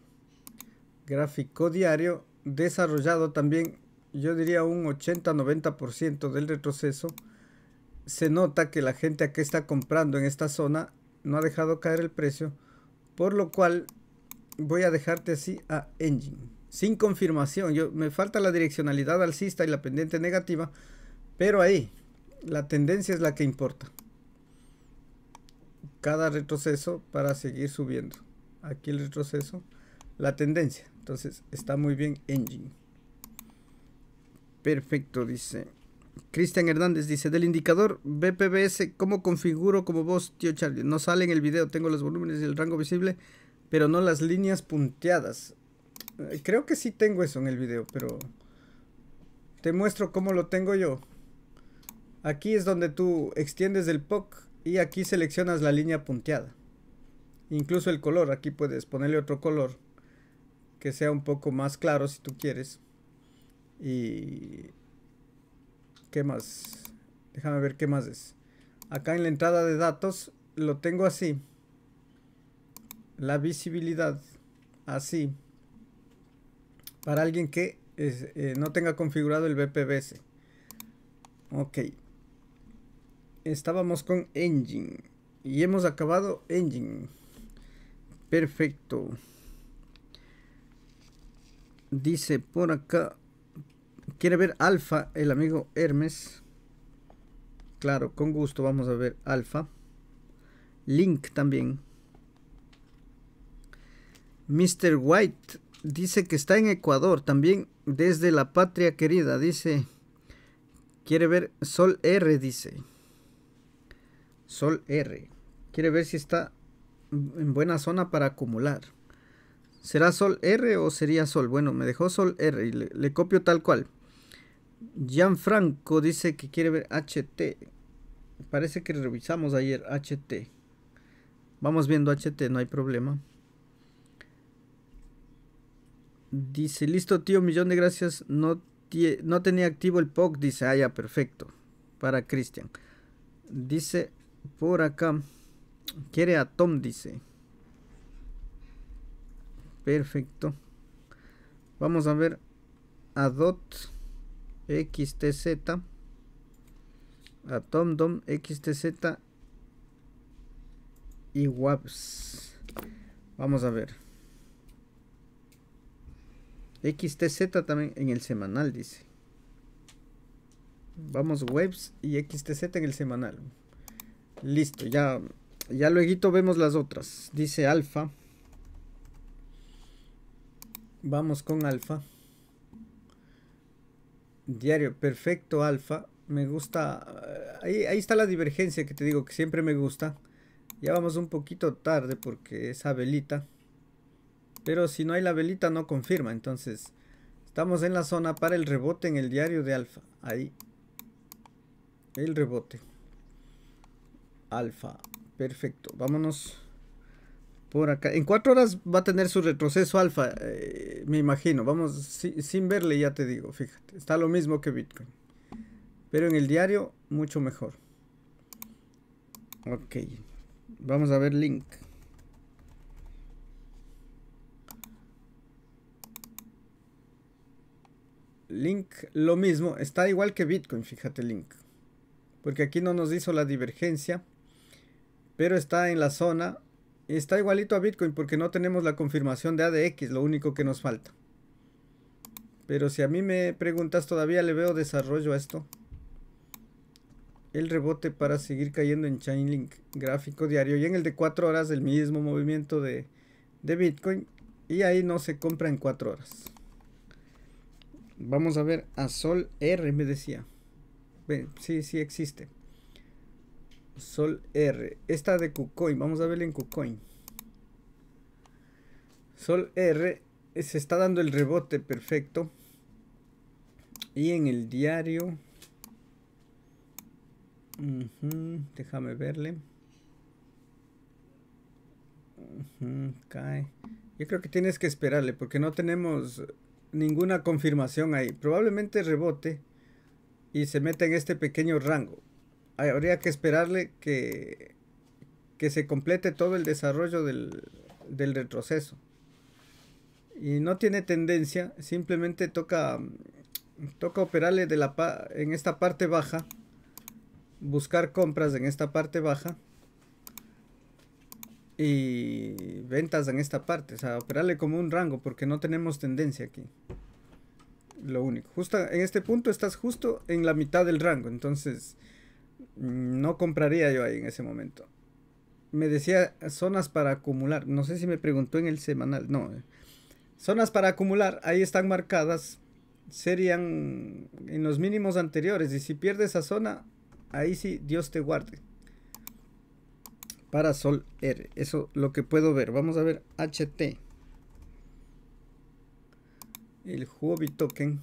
S3: Gráfico diario. Desarrollado también, yo diría un 80-90% del retroceso. Se nota que la gente que está comprando en esta zona no ha dejado caer el precio. Por lo cual voy a dejarte así a engine sin confirmación. Yo, me falta la direccionalidad alcista y la pendiente negativa, pero ahí la tendencia es la que importa. Cada retroceso para seguir subiendo. Aquí el retroceso, la tendencia. Entonces está muy bien Engine. Perfecto, dice. Cristian Hernández dice, del indicador BPBS, ¿cómo configuro como vos, tío Charlie? No sale en el video, tengo los volúmenes y el rango visible, pero no las líneas punteadas. Eh, creo que sí tengo eso en el video, pero te muestro cómo lo tengo yo. Aquí es donde tú extiendes el POC y aquí seleccionas la línea punteada. Incluso el color, aquí puedes ponerle otro color que sea un poco más claro si tú quieres. Y... ¿Qué más? Déjame ver qué más es. Acá en la entrada de datos lo tengo así. La visibilidad así para alguien que eh, no tenga configurado el BPBS. Ok. Estábamos con Engine. Y hemos acabado Engine. Perfecto. Dice por acá. Quiere ver Alfa, el amigo Hermes. Claro, con gusto vamos a ver Alfa. Link también. Mr. White dice que está en Ecuador, también desde la patria querida, dice, quiere ver Sol R, dice. Sol R. Quiere ver si está en buena zona para acumular. ¿Será Sol R o sería Sol? Bueno, me dejó Sol R y le, copio tal cual. Gianfranco dice que quiere ver HT. Parece que revisamos ayer HT. Vamos viendo HT, no hay problema. Dice, listo tío, millón de gracias. No, no tenía activo el POC. Dice, ah, ya, perfecto. Para Cristian. Dice, por acá. Quiere a Tom, dice. Perfecto. Vamos a ver. Adot XTZ. A Tom, dom XTZ. Y WAPS. Vamos a ver. XTZ también en el semanal, dice. Vamos webs y XTZ en el semanal. Listo, ya, ya luego vemos las otras. Dice alfa. Vamos con alfa. Diario, perfecto alfa. Me gusta. Eh, ahí, ahí está la divergencia que te digo que siempre me gusta. Ya vamos un poquito tarde porque esa velita. Pero si no hay la velita no confirma, entonces estamos en la zona para el rebote en el diario de alfa. Ahí. El rebote. Alfa. Perfecto. Vámonos por acá. En cuatro horas va a tener su retroceso alfa, eh, me imagino. Vamos, sin verle ya te digo, fíjate. Está lo mismo que Bitcoin. Pero en el diario, mucho mejor. Ok. Vamos a ver Link. Link lo mismo, está igual que Bitcoin, fíjate Link. Porque aquí no nos hizo la divergencia, pero está en la zona. Está igualito a Bitcoin porque no tenemos la confirmación de ADX, lo único que nos falta. Pero si a mí me preguntas, todavía le veo desarrollo a esto. El rebote para seguir cayendo en Chainlink, gráfico diario. Y en el de 4 horas, el mismo movimiento de, de Bitcoin. Y ahí no se compra en 4 horas. Vamos a ver a Sol R, me decía. sí, sí existe. Sol R. Esta de KuCoin. Vamos a verle en KuCoin. Sol R eh, se está dando el rebote perfecto. Y en el diario. déjame verle. cae. Yo creo que tienes que esperarle porque no tenemos ninguna confirmación ahí. Probablemente rebote y se mete en este pequeño rango. habría que esperarle que, que se complete todo el desarrollo del, del retroceso. Y no tiene tendencia, simplemente toca, toca operarle de la, en esta parte baja, buscar compras en esta parte baja y ventas en esta parte. O sea, operarle como un rango porque no tenemos tendencia aquí. Lo único. Justo en este punto estás justo en la mitad del rango. Entonces, mm, no compraría yo ahí en ese momento. Me decía zonas para acumular. No sé si me preguntó en el semanal. No. Eh. Zonas para acumular. Ahí están marcadas. Serían en los mínimos anteriores. Y si pierde esa zona, ahí sí, Dios te guarde para Sol R. Eso lo que puedo ver. Vamos a ver HT. El hobby Token.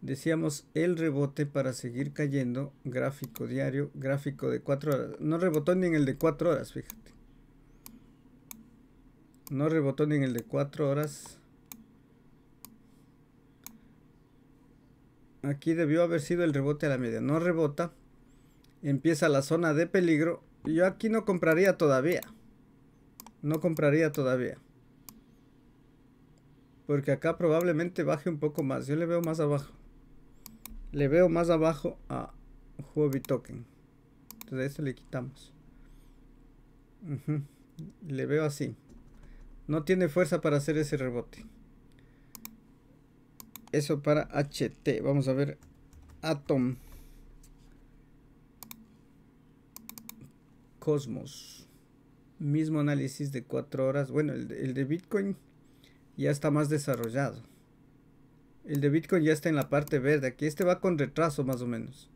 S3: Decíamos el rebote para seguir cayendo. Gráfico diario, gráfico de 4 horas. No rebotó ni en el de 4 horas, fíjate. No rebotó ni en el de 4 horas. Aquí debió haber sido el rebote a la media. No rebota. Empieza la zona de peligro yo aquí no compraría todavía. No compraría todavía. Porque acá probablemente baje un poco más. Yo le veo más abajo. Le veo más abajo a Huobi Token. Entonces eso este le quitamos. Le veo así. No tiene fuerza para hacer ese rebote. Eso para HT. Vamos a ver. Atom. Cosmos. Mismo análisis de cuatro horas. Bueno, el, de Bitcoin ya está más desarrollado. El de Bitcoin ya está en la parte verde. Aquí este va con retraso más o menos.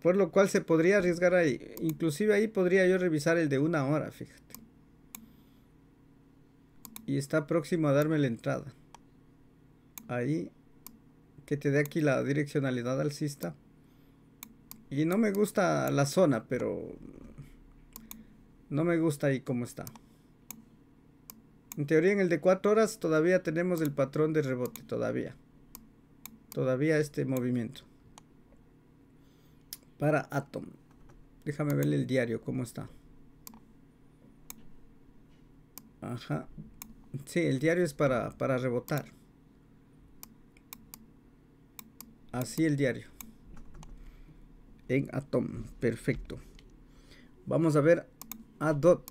S3: Por lo cual se podría arriesgar ahí. Inclusive ahí podría yo revisar el de una hora, fíjate. Y está próximo a darme la entrada. Ahí. Que te dé aquí la direccionalidad alcista. Y no me gusta la zona, pero... No me gusta ahí cómo está. En teoría en el de 4 horas todavía tenemos el patrón de rebote, todavía. Todavía este movimiento. Para Atom. Déjame ver el diario, cómo está. Ajá. Sí, el diario es para, para rebotar. Así el diario en Atom. Perfecto. Vamos a ver a dot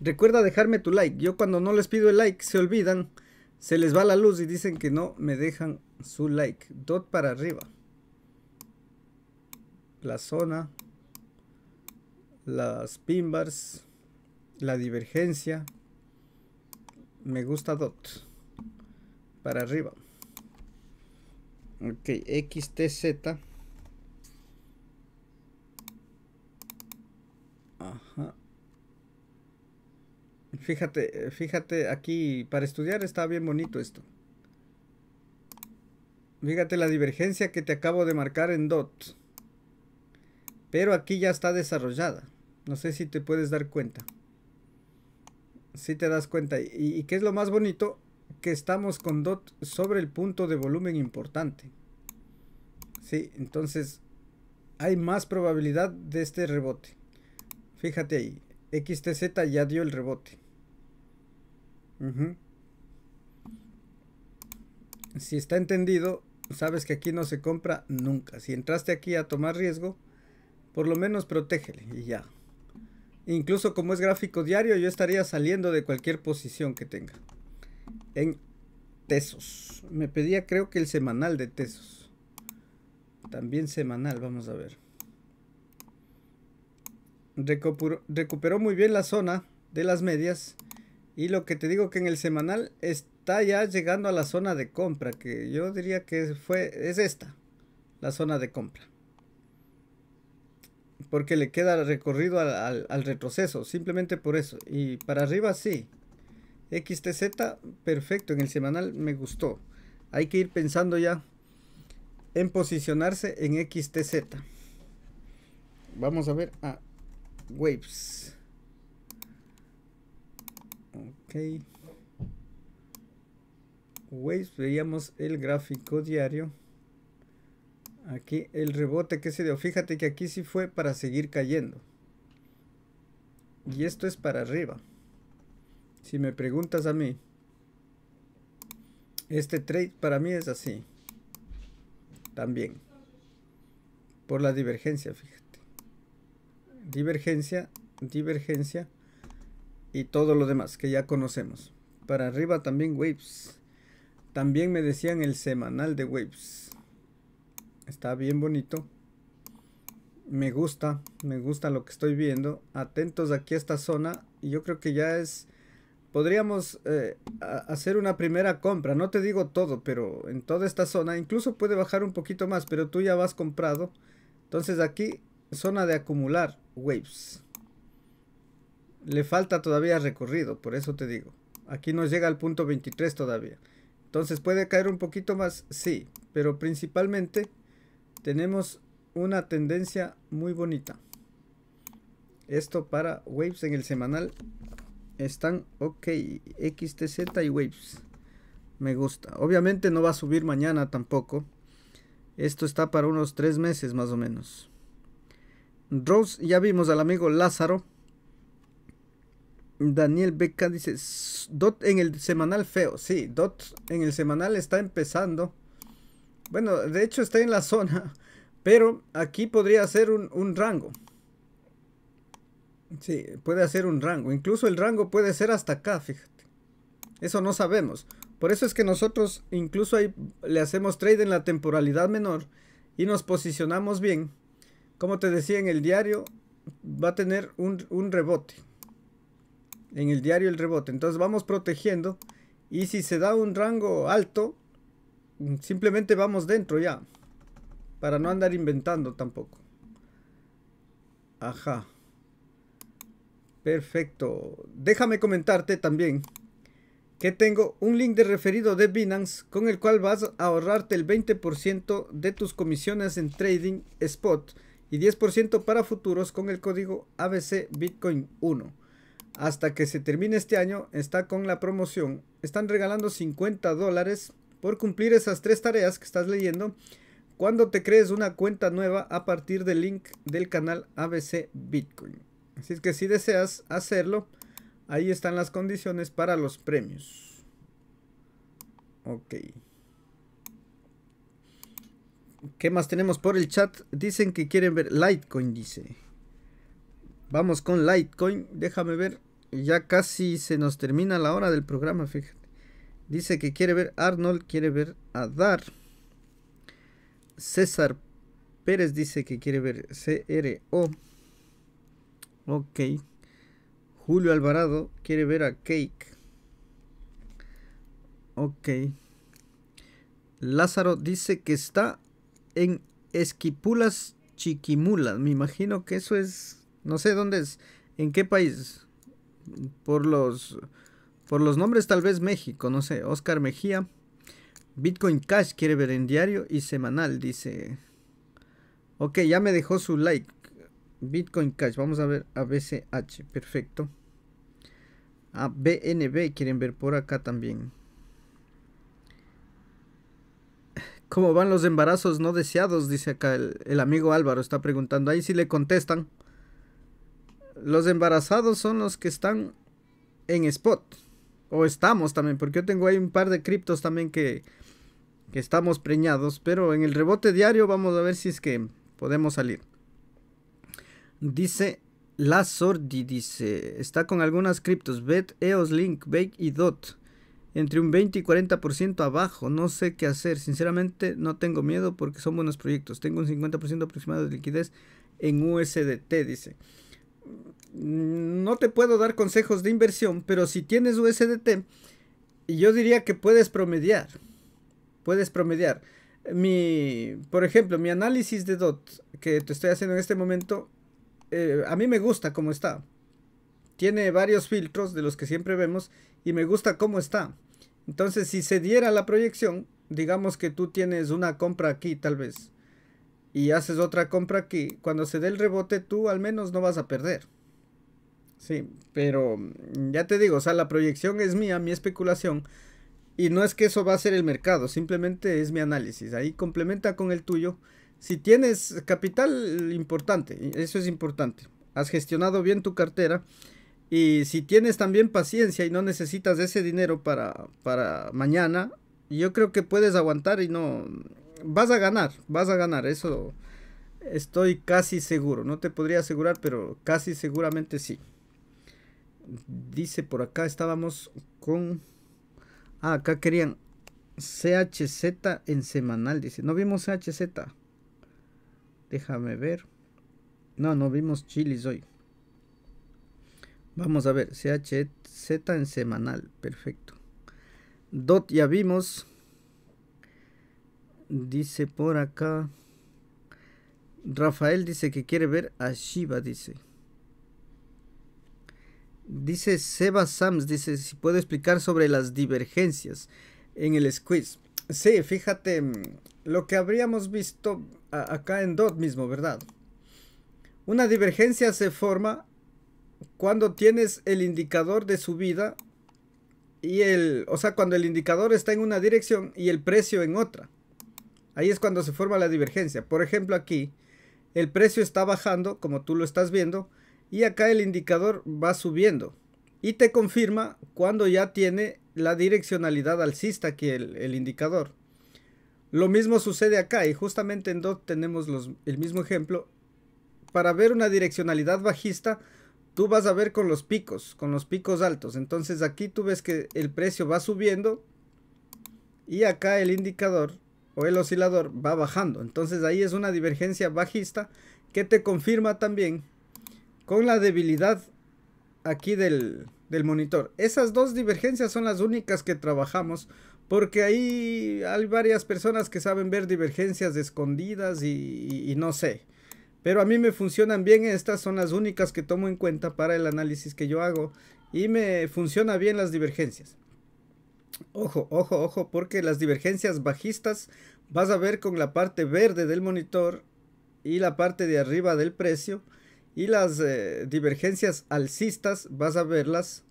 S3: Recuerda dejarme tu like. Yo cuando no les pido el like se olvidan. Se les va la luz y dicen que no me dejan su like. Dot para arriba. La zona. Las pinbars. La divergencia. Me gusta dot. Para arriba. Ok, XTZ. Ajá. Fíjate, eh, fíjate aquí, para estudiar está bien bonito esto. Fíjate la divergencia que te acabo de marcar en DOT. Pero aquí ya está desarrollada. No sé si te puedes dar cuenta. Si te das cuenta. ¿Y, y qué es lo más bonito? que estamos con DOT sobre el punto de volumen importante. Sí, entonces hay más probabilidad de este rebote. Fíjate ahí, XTZ ya dio el rebote. Si está entendido, sabes que aquí no se compra nunca. Si entraste aquí a tomar riesgo, por lo menos protégele y ya. Incluso como es gráfico diario, yo estaría saliendo de cualquier posición que tenga en Tesos. Me pedía creo que el semanal de Tesos. También semanal, vamos a ver. Recuperó, recuperó muy bien la zona de las medias. Y lo que te digo que en el semanal está ya llegando a la zona de compra. Que yo diría que fue, es esta. La zona de compra porque le queda recorrido al, al, retroceso, simplemente por eso. Y para arriba sí, XTZ, perfecto, en el semanal me gustó. Hay que ir pensando ya en posicionarse en XTZ. Vamos a ver a ah, Waves. Ok. Waves, veíamos el gráfico diario. Aquí el rebote que se dio. Fíjate que aquí sí fue para seguir cayendo. Y esto es para arriba. Si me preguntas a mí, este trade para mí es así. También. Por la divergencia, fíjate. Divergencia, divergencia y todo lo demás que ya conocemos. Para arriba también waves. También me decían el semanal de waves. Está bien bonito. Me gusta, me gusta lo que estoy viendo. Atentos aquí a esta zona. Yo creo que ya es podríamos eh, hacer una primera compra. No te digo todo, pero en toda esta zona, incluso puede bajar un poquito más, pero tú ya vas comprado. Entonces aquí, zona de acumular waves. Le falta todavía recorrido, por eso te digo. Aquí nos llega al punto 23 todavía. Entonces puede caer un poquito más, sí, pero principalmente tenemos una tendencia muy bonita. Esto para waves en el semanal están ok. XTZ y Waves. Me gusta. Obviamente no va a subir mañana tampoco. Esto está para unos tres meses más o menos. Rose, ya vimos al amigo Lázaro. Daniel Beca dice, Dot en el semanal feo. Sí, Dot en el semanal está empezando. Bueno, de hecho está en la <laughs> zona, pero aquí podría ser un, un rango. Sí, puede hacer un rango. Incluso el rango puede ser hasta acá, fíjate. Eso no sabemos. Por eso es que nosotros incluso ahí le hacemos trade en la temporalidad menor y nos posicionamos bien. Como te decía en el diario, va a tener un, un rebote. En el diario el rebote. Entonces vamos protegiendo y si se da un rango alto, simplemente vamos dentro ya. Para no andar inventando tampoco. Ajá. Perfecto. Déjame comentarte también que tengo un link de referido de Binance con el cual vas a ahorrarte el 20% de tus comisiones en trading spot y 10% para futuros con el código ABC Bitcoin 1. Hasta que se termine este año, está con la promoción. Están regalando 50 dólares por cumplir esas tres tareas que estás leyendo cuando te crees una cuenta nueva a partir del link del canal ABC Bitcoin. Así es que si deseas hacerlo, ahí están las condiciones para los premios. Ok. ¿Qué más tenemos por el chat? Dicen que quieren ver Litecoin, dice. Vamos con Litecoin. Déjame ver. Ya casi se nos termina la hora del programa, fíjate. Dice que quiere ver Arnold, quiere ver a dar César Pérez dice que quiere ver CRO. Ok. Julio Alvarado quiere ver a Cake. Ok. Lázaro dice que está en Esquipulas Chiquimulas. Me imagino que eso es. No sé dónde es. ¿En qué país? Por los. Por los nombres, tal vez México, no sé. Oscar Mejía. Bitcoin Cash quiere ver en diario y semanal, dice. Ok, ya me dejó su like. Bitcoin Cash, vamos a ver ABCH, perfecto. A BNB quieren ver por acá también. ¿Cómo van los embarazos no deseados? Dice acá el, amigo Álvaro, está preguntando. Ahí sí le contestan. Los embarazados son los que están en spot. O estamos también, porque yo tengo ahí un par de criptos también que, que estamos preñados. Pero en el rebote diario vamos a ver si es que podemos salir. Dice la sordi dice, está con algunas criptos, BET, EOS, Link, Bake y DOT. Entre un 20 y 40% abajo, no sé qué hacer. Sinceramente, no tengo miedo porque son buenos proyectos. Tengo un 50% aproximado de liquidez en USDT, dice. Mm, no te puedo dar consejos de inversión, pero si tienes USDT, yo diría que puedes promediar. Puedes promediar. Mi, por ejemplo, mi análisis de DOT que te estoy haciendo en este momento eh, a mí me gusta cómo está. Tiene varios filtros de los que siempre vemos y me gusta cómo está. Entonces, si se diera la proyección, digamos que tú tienes una compra aquí tal vez y haces otra compra aquí, cuando se dé el rebote tú al menos no vas a perder. Sí, pero mm, ya te digo, o sea, la proyección es mía, mi especulación. Y no es que eso va a ser el mercado, simplemente es mi análisis. Ahí complementa con el tuyo si tienes capital importante, eso es importante. Has gestionado bien tu cartera. Y si tienes también paciencia y no necesitas ese dinero para, para mañana, yo creo que puedes aguantar y no... Vas a ganar, vas a ganar, eso estoy casi seguro. No te podría asegurar, pero casi seguramente sí. Dice por acá, estábamos con... Ah, acá querían CHZ en semanal, dice. No vimos CHZ. Déjame ver. No, no vimos chilis hoy. Vamos a ver. CHZ en semanal. Perfecto. DOT ya vimos. Dice por acá. Rafael dice que quiere ver a Shiva, dice. Dice Seba Sams, dice si puede explicar sobre las divergencias en el squeeze. Sí, fíjate, mm, lo que habríamos visto acá en DOT mismo, ¿verdad? Una divergencia se forma cuando tienes el indicador de subida y el, o sea, cuando el indicador está en una dirección y el precio en otra. Ahí es cuando se forma la divergencia. Por ejemplo, aquí el precio está bajando, como tú lo estás viendo, y acá el indicador va subiendo. Y te confirma cuando ya tiene la direccionalidad alcista que el indicador. Lo mismo sucede acá y justamente en DOT tenemos el mismo ejemplo. Para ver una direccionalidad bajista, tú vas a ver con los picos, con los picos altos. Entonces aquí tú ves que el precio va subiendo y acá el indicador o el oscilador va bajando. Entonces ahí es una divergencia bajista que te confirma también con la debilidad aquí del, del monitor. Esas dos divergencias son las únicas que trabajamos porque ahí hay varias personas que saben ver divergencias escondidas y, no sé. Pero a mí me funcionan bien, estas son las únicas que tomo en cuenta para el análisis que yo hago. Y me funcionan bien las divergencias. Ojo, ojo, ojo, porque las divergencias bajistas vas a ver con la parte verde del monitor y la parte de arriba del precio. Y las eh, divergencias alcistas vas a verlas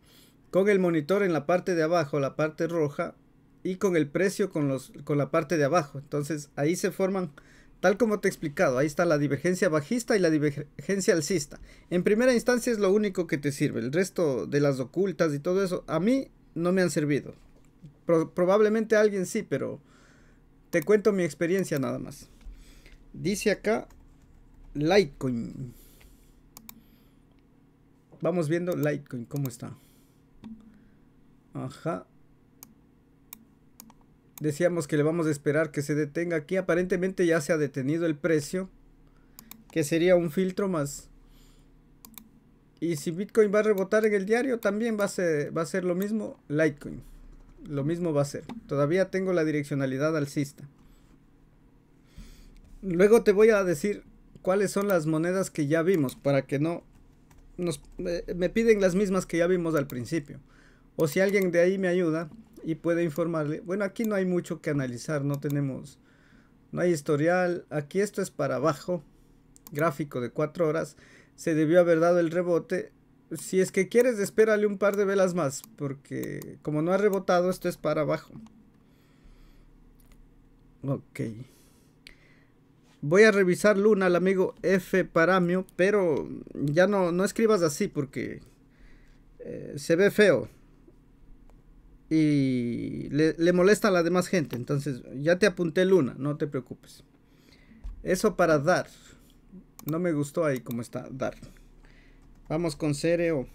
S3: con el monitor en la parte de abajo, la parte roja, y con el precio con, los, con la parte de abajo. Entonces ahí se forman, tal como te he explicado, ahí está la divergencia bajista y la divergencia alcista. En primera instancia es lo único que te sirve. El resto de las ocultas y todo eso a mí no me han servido. probablemente a alguien sí, pero te cuento mi experiencia nada más. Dice acá Litecoin. Vamos viendo Litecoin, ¿cómo está? Ajá decíamos que le vamos a esperar que se detenga aquí. Aparentemente ya se ha detenido el precio, que sería un filtro más. Y si Bitcoin va a rebotar en el diario, también va a ser, va a ser lo mismo Litecoin. Lo mismo va a ser. Todavía tengo la direccionalidad alcista. Luego te voy a decir cuáles son las monedas que ya vimos para que no nos, me piden las mismas que ya vimos al principio. O si alguien de ahí me ayuda, y puede informarle. Bueno, aquí no hay mucho que analizar, no tenemos, no hay historial. Aquí esto es para abajo, gráfico de 4 horas. Se debió haber dado el rebote. Si es que quieres, espérale un par de velas más, porque como no ha rebotado, esto es para abajo. Ok. Voy a revisar Luna, el amigo F Paramio, pero ya no, no escribas así porque eh, se ve feo y le, molesta a la demás gente. Entonces, ya te apunté Luna, no te preocupes. Eso para dar. No me gustó ahí como está dar. Vamos con CRO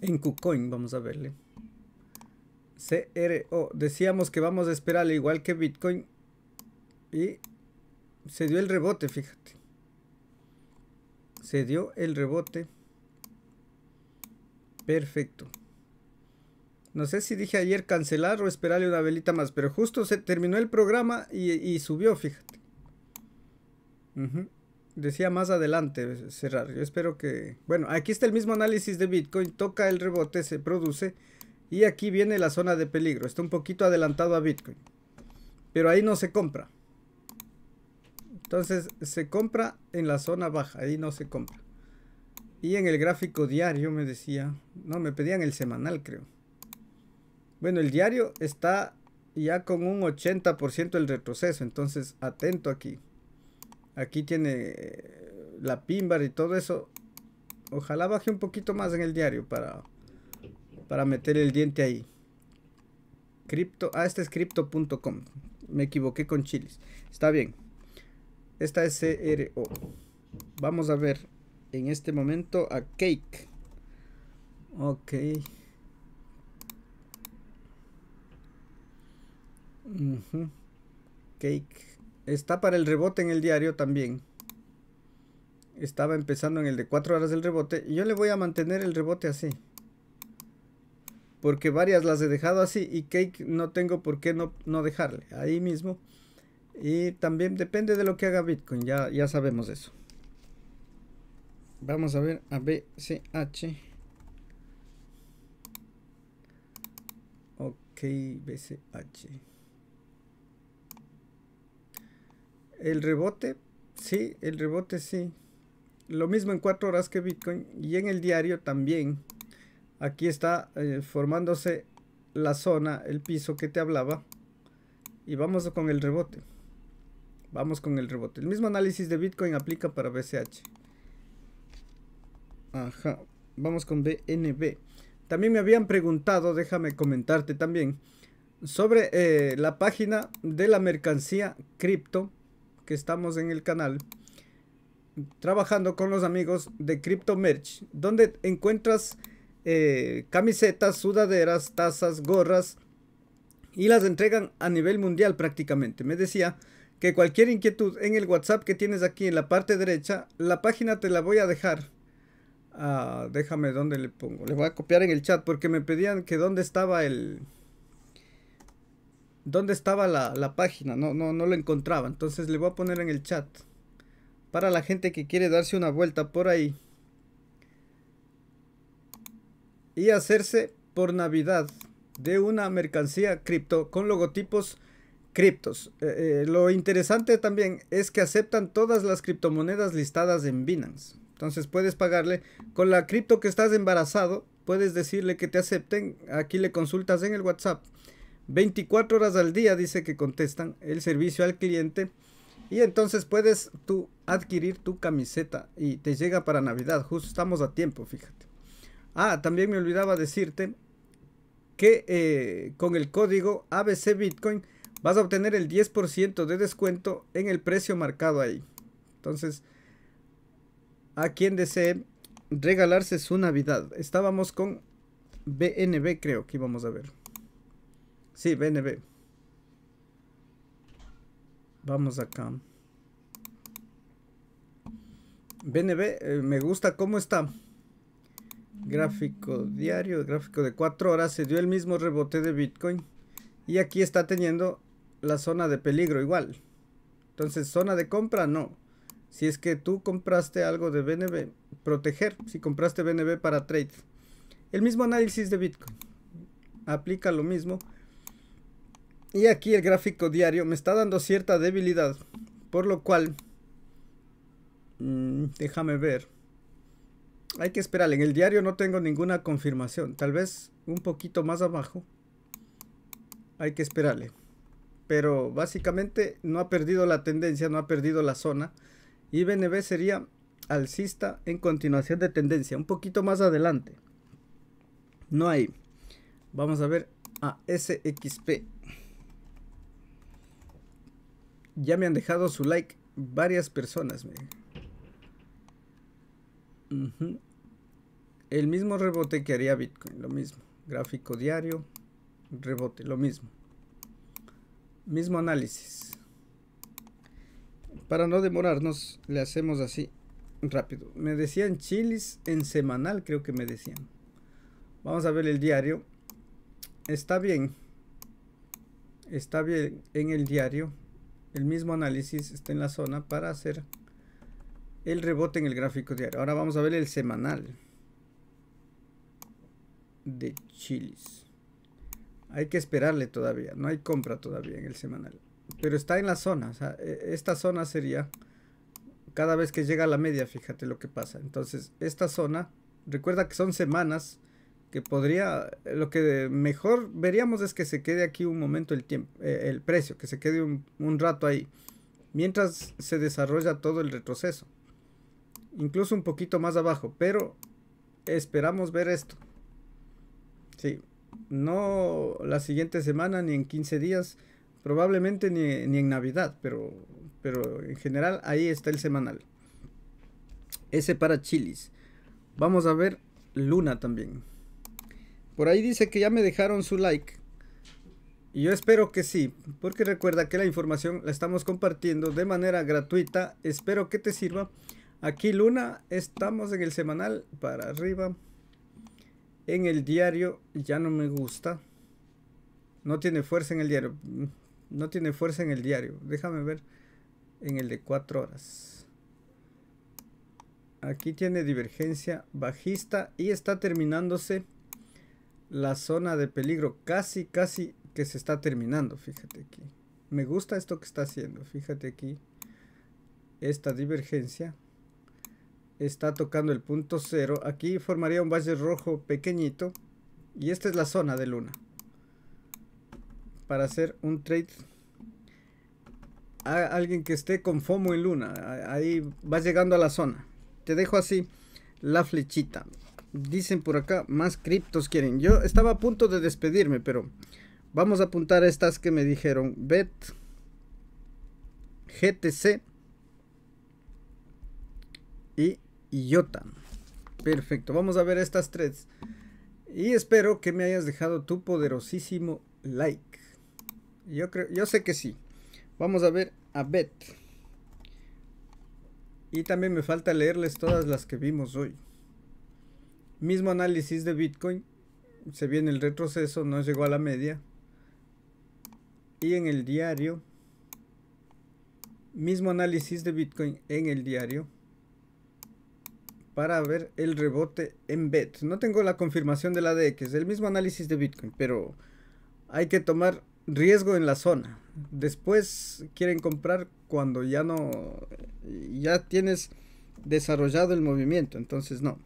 S3: En KuCoin, vamos a verle. CRO. Decíamos que vamos a esperar igual que Bitcoin. Y se dio el rebote, fíjate. Se dio el rebote. Perfecto. No sé si dije ayer cancelar o esperarle una velita más, pero justo se terminó el programa y, subió, fíjate. Decía más adelante cerrar. Yo espero que... Bueno, aquí está el mismo análisis de Bitcoin. Toca el rebote, se produce. Y aquí viene la zona de peligro. Está un poquito adelantado a Bitcoin. Pero ahí no se compra. Entonces se compra en la zona baja. Ahí no se compra. Y en el gráfico diario me decía, no, me pedían el semanal creo. Bueno, el diario está ya con un 80% el retroceso, entonces atento aquí. Aquí tiene eh, la pimbar y todo eso. Ojalá baje un poquito más en el diario para, para meter el diente ahí. Crypto, a ah, este es crypto.com. Me equivoqué con chilis. Está bien. Esta es CRO. Vamos a ver en este momento a Cake. Ok. Cake. Está para el rebote en el diario también. Estaba empezando en el de 4 horas del rebote. Y yo le voy a mantener el rebote así. Porque varias las he dejado así y Cake no tengo por qué no, no dejarle. Ahí mismo. Y también depende de lo que haga Bitcoin. Ya, ya sabemos eso. Vamos a ver a BCH. Ok, BCH. El rebote, sí, el rebote sí. Lo mismo en cuatro horas que Bitcoin y en el diario también. Aquí está eh, formándose la zona, el piso que te hablaba. Y vamos con el rebote. Vamos con el rebote. El mismo análisis de Bitcoin aplica para BCH. Vamos con BNB. También me habían preguntado, déjame comentarte también, sobre eh, la página de la mercancía cripto que estamos en el canal trabajando con los amigos de Crypto Merch, donde encuentras eh, camisetas, sudaderas, tazas, gorras y las entregan a nivel mundial prácticamente. Me decía que cualquier inquietud en el WhatsApp que tienes aquí en la parte derecha, la página te la voy a dejar Ah, déjame dónde le pongo. Le voy a copiar en el chat porque me pedían que dónde estaba el... ¿Dónde estaba la, página? No, no, no lo encontraba. Entonces le voy a poner en el chat. Para la gente que quiere darse una vuelta por ahí. Y hacerse por Navidad de una mercancía cripto con logotipos criptos. Eh, eh, lo interesante también es que aceptan todas las criptomonedas listadas en Binance. Entonces puedes pagarle con la cripto que estás embarazado, puedes decirle que te acepten. Aquí le consultas en el WhatsApp. 24 horas al día dice que contestan el servicio al cliente y entonces puedes tú adquirir tu camiseta y te llega para Navidad. Justo estamos a tiempo, fíjate. Ah, también me olvidaba decirte que eh, con el código ABC Bitcoin vas a obtener el 10% de descuento en el precio marcado ahí. Entonces, a quien desee regalarse su Navidad. Estábamos con BNB, creo que íbamos a ver. Sí, BNB. Vamos acá. BNB, eh, me gusta cómo está. Gráfico diario, gráfico de 4 horas. Se dio el mismo rebote de Bitcoin. Y aquí está teniendo la zona de peligro igual. Entonces, zona de compra no si es que tú compraste algo de BNB, proteger si compraste BNB para trade. El mismo análisis de Bitcoin. Aplica lo mismo. Y aquí el gráfico diario me está dando cierta debilidad, por lo cual mm, déjame ver. Hay que esperarle en el diario no tengo ninguna confirmación, tal vez un poquito más abajo. Hay que esperarle. Pero básicamente no ha perdido la tendencia, no ha perdido la zona y BNB sería alcista en continuación de tendencia, un poquito más adelante. No hay. Vamos a ver a SXP. Ya me han dejado su like varias personas. El mismo rebote que haría Bitcoin, lo mismo. Gráfico diario, rebote, lo mismo. Mismo análisis. Para no demorarnos, le hacemos así rápido. Me decían chilis en semanal, creo que me decían. Vamos a ver el diario. Está bien. Está bien en el diario. El mismo análisis está en la zona para hacer el rebote en el gráfico diario. Ahora vamos a ver el semanal de chilis. Hay que esperarle todavía. No hay compra todavía en el semanal. Pero está en la zona, o sea, e, esta zona sería cada vez que llega a la media, fíjate lo que pasa. Entonces, esta zona, recuerda que son semanas que podría, lo que mejor veríamos es que se quede aquí un momento el tiempo, eh, el precio, que se quede un, un rato ahí, mientras se desarrolla todo el retroceso. Incluso un poquito más abajo, pero esperamos ver esto. Sí, no la siguiente semana ni en 15 días, Probablemente ni, en Navidad, pero, pero en general ahí está el semanal. Ese para chilis. Vamos a ver Luna también. Por ahí dice que ya me dejaron su like. Y yo espero que sí, porque recuerda que la información la estamos compartiendo de manera gratuita. Espero que te sirva. Aquí Luna, estamos en el semanal para arriba. En el diario ya no me gusta. No tiene fuerza en el diario. No tiene fuerza en el diario. Déjame ver en el de 4 horas. Aquí tiene divergencia bajista y está terminándose la zona de peligro. Casi, casi que se está terminando. Fíjate aquí. Me gusta esto que está haciendo. Fíjate aquí. Esta divergencia está tocando el punto cero. Aquí formaría un valle rojo pequeñito. Y esta es la zona de luna para hacer un trade a alguien que esté con FOMO en Luna. Ahí vas llegando a la zona. Te dejo así la flechita. Dicen por acá, más criptos quieren. Yo estaba a punto de despedirme, pero vamos a apuntar estas que me dijeron. Bet, GTC y IOTA. Perfecto, vamos a ver estas tres. Y espero que me hayas dejado tu poderosísimo like. Yo creo, yo sé que sí. Vamos a ver a Bet. Y también me falta leerles todas las que vimos hoy. Mismo análisis de Bitcoin. Se viene el retroceso, no llegó a la media. Y en el diario. Mismo análisis de Bitcoin en el diario. Para ver el rebote en BET. No tengo la confirmación de la DX. El mismo análisis de Bitcoin. Pero hay que tomar riesgo en la zona. Después quieren comprar cuando ya no, ya tienes desarrollado el movimiento, entonces no.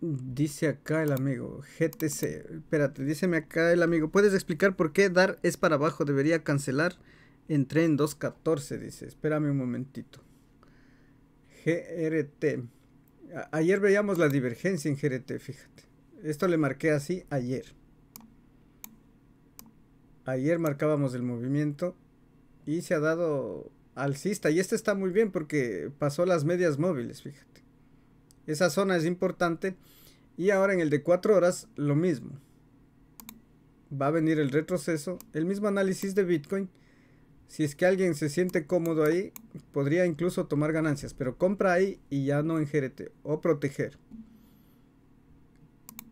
S3: Dice acá el amigo, GTC, espérate, díceme acá el amigo, ¿puedes explicar por qué dar es para abajo? Debería cancelar, entré en 2.14, dice, espérame un momentito. GRT, ayer veíamos la divergencia en GRT, fíjate. Esto le marqué así ayer. Ayer marcábamos el movimiento y se ha dado alcista. Y este está muy bien porque pasó las medias móviles, fíjate. Esa zona es importante. Y ahora en el de 4 horas, lo mismo. Va a venir el retroceso. El mismo análisis de Bitcoin. Si es que alguien se siente cómodo ahí, podría incluso tomar ganancias. Pero compra ahí y ya no en O proteger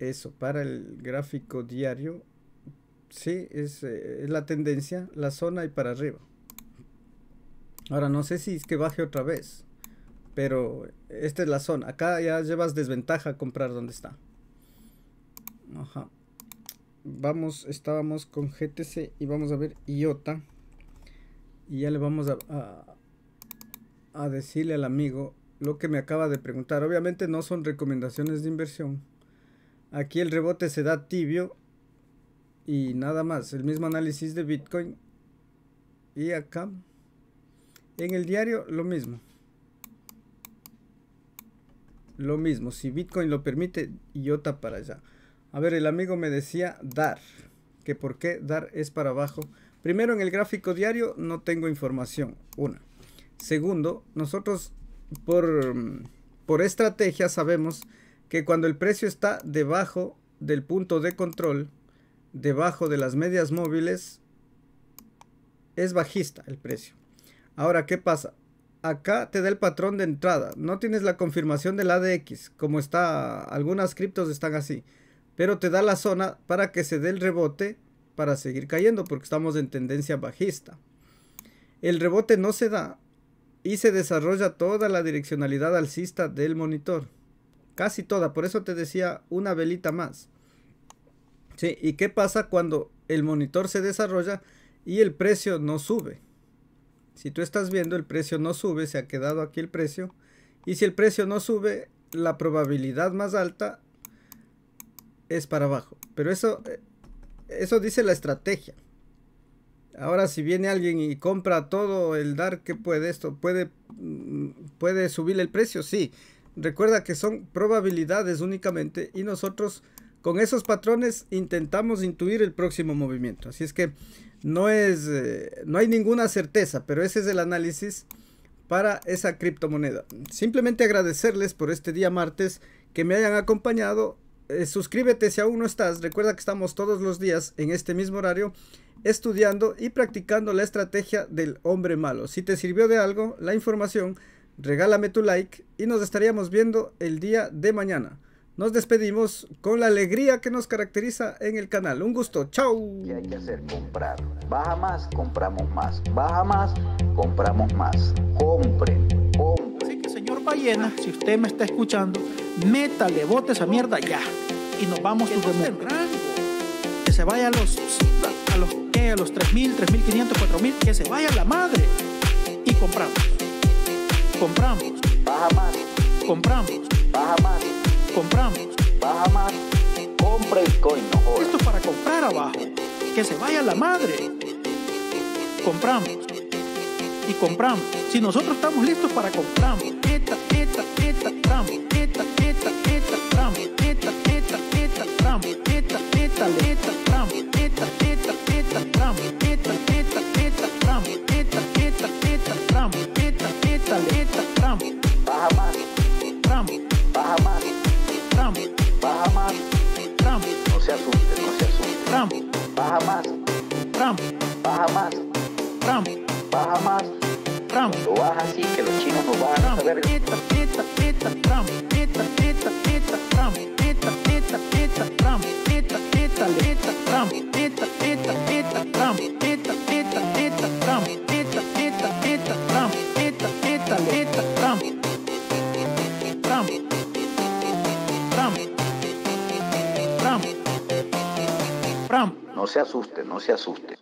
S3: eso, para el gráfico diario, sí, eh, es, la tendencia, la zona y para arriba. Ahora, no sé si es que baje otra vez, pero esta es la zona. Acá ya llevas desventaja a comprar donde está. Ajá. Vamos, estábamos con GTC y vamos a ver IOTA. Y ya le vamos a decirle al amigo lo que me acaba de preguntar. Obviamente no son recomendaciones de inversión Aquí el rebote se da tibio y nada más. El mismo análisis de Bitcoin. Y acá. En el diario lo mismo. Lo mismo. Si Bitcoin lo permite, IOTA para allá. A ver, el amigo me decía dar. Que por qué dar es para abajo. Primero, en el gráfico diario no tengo información. Una. Segundo, nosotros por, mm, por estrategia sabemos que cuando el precio está debajo del punto de control, debajo de las medias móviles, es bajista el precio. Ahora, ¿qué pasa? Acá te da el patrón de entrada. No tienes la confirmación del ADX, como está, algunas criptos están así. Pero te da la zona para que se dé el rebote para seguir cayendo, porque estamos en tendencia bajista. El rebote no se da y se desarrolla toda la direccionalidad alcista del monitor. Casi toda. Por eso te decía una velita más. ¿Sí? ¿Y qué pasa cuando el monitor se desarrolla y el precio no sube? Si tú estás viendo, el precio no sube, se ha quedado aquí el precio. Y si el precio no sube, la probabilidad más alta es para abajo. Pero eso, eh, eso dice la estrategia. Ahora, si viene alguien y compra todo el dar que puede esto, puede, mm, puede subir el precio, sí. Recuerda que son probabilidades únicamente y nosotros con esos patrones intentamos intuir el próximo movimiento. Así es que no, es, eh, no hay ninguna certeza, pero ese es el análisis para esa criptomoneda. Simplemente agradecerles por este día martes que me hayan acompañado. Eh, suscríbete si aún no estás. Recuerda que estamos todos los días en este mismo horario estudiando y practicando la estrategia del hombre malo. Si te sirvió de algo la información, regálame tu like y nos estaríamos viendo el día de mañana. Nos despedimos con la alegría que nos caracteriza en el canal. Un gusto, chao. ¿Qué hay que hacer? Comprar. Baja más, compramos más. Baja más,
S2: compramos más. Compren, compren. Así que, señor Ballena, si usted me está escuchando, métale, bote esa mierda ya. Y nos vamos que rasgo. Que se vaya a los. ¿A los qué? A los 3.000, 3.500, 4.000. Que se vaya la madre. Y compramos. Compramos. Baja más. Compramos. Baja más. Compramos. Baja más. Compra el Esto es para comprar abajo. Que se vaya la madre. Compramos.
S1: Y compramos. Si nosotros estamos listos para compramos. Eta, eta, eta, tramo. Eta, eta, eta, Eta, eta, eta, Eta, eta, eta, Tramp, no se asuste, no se asuste.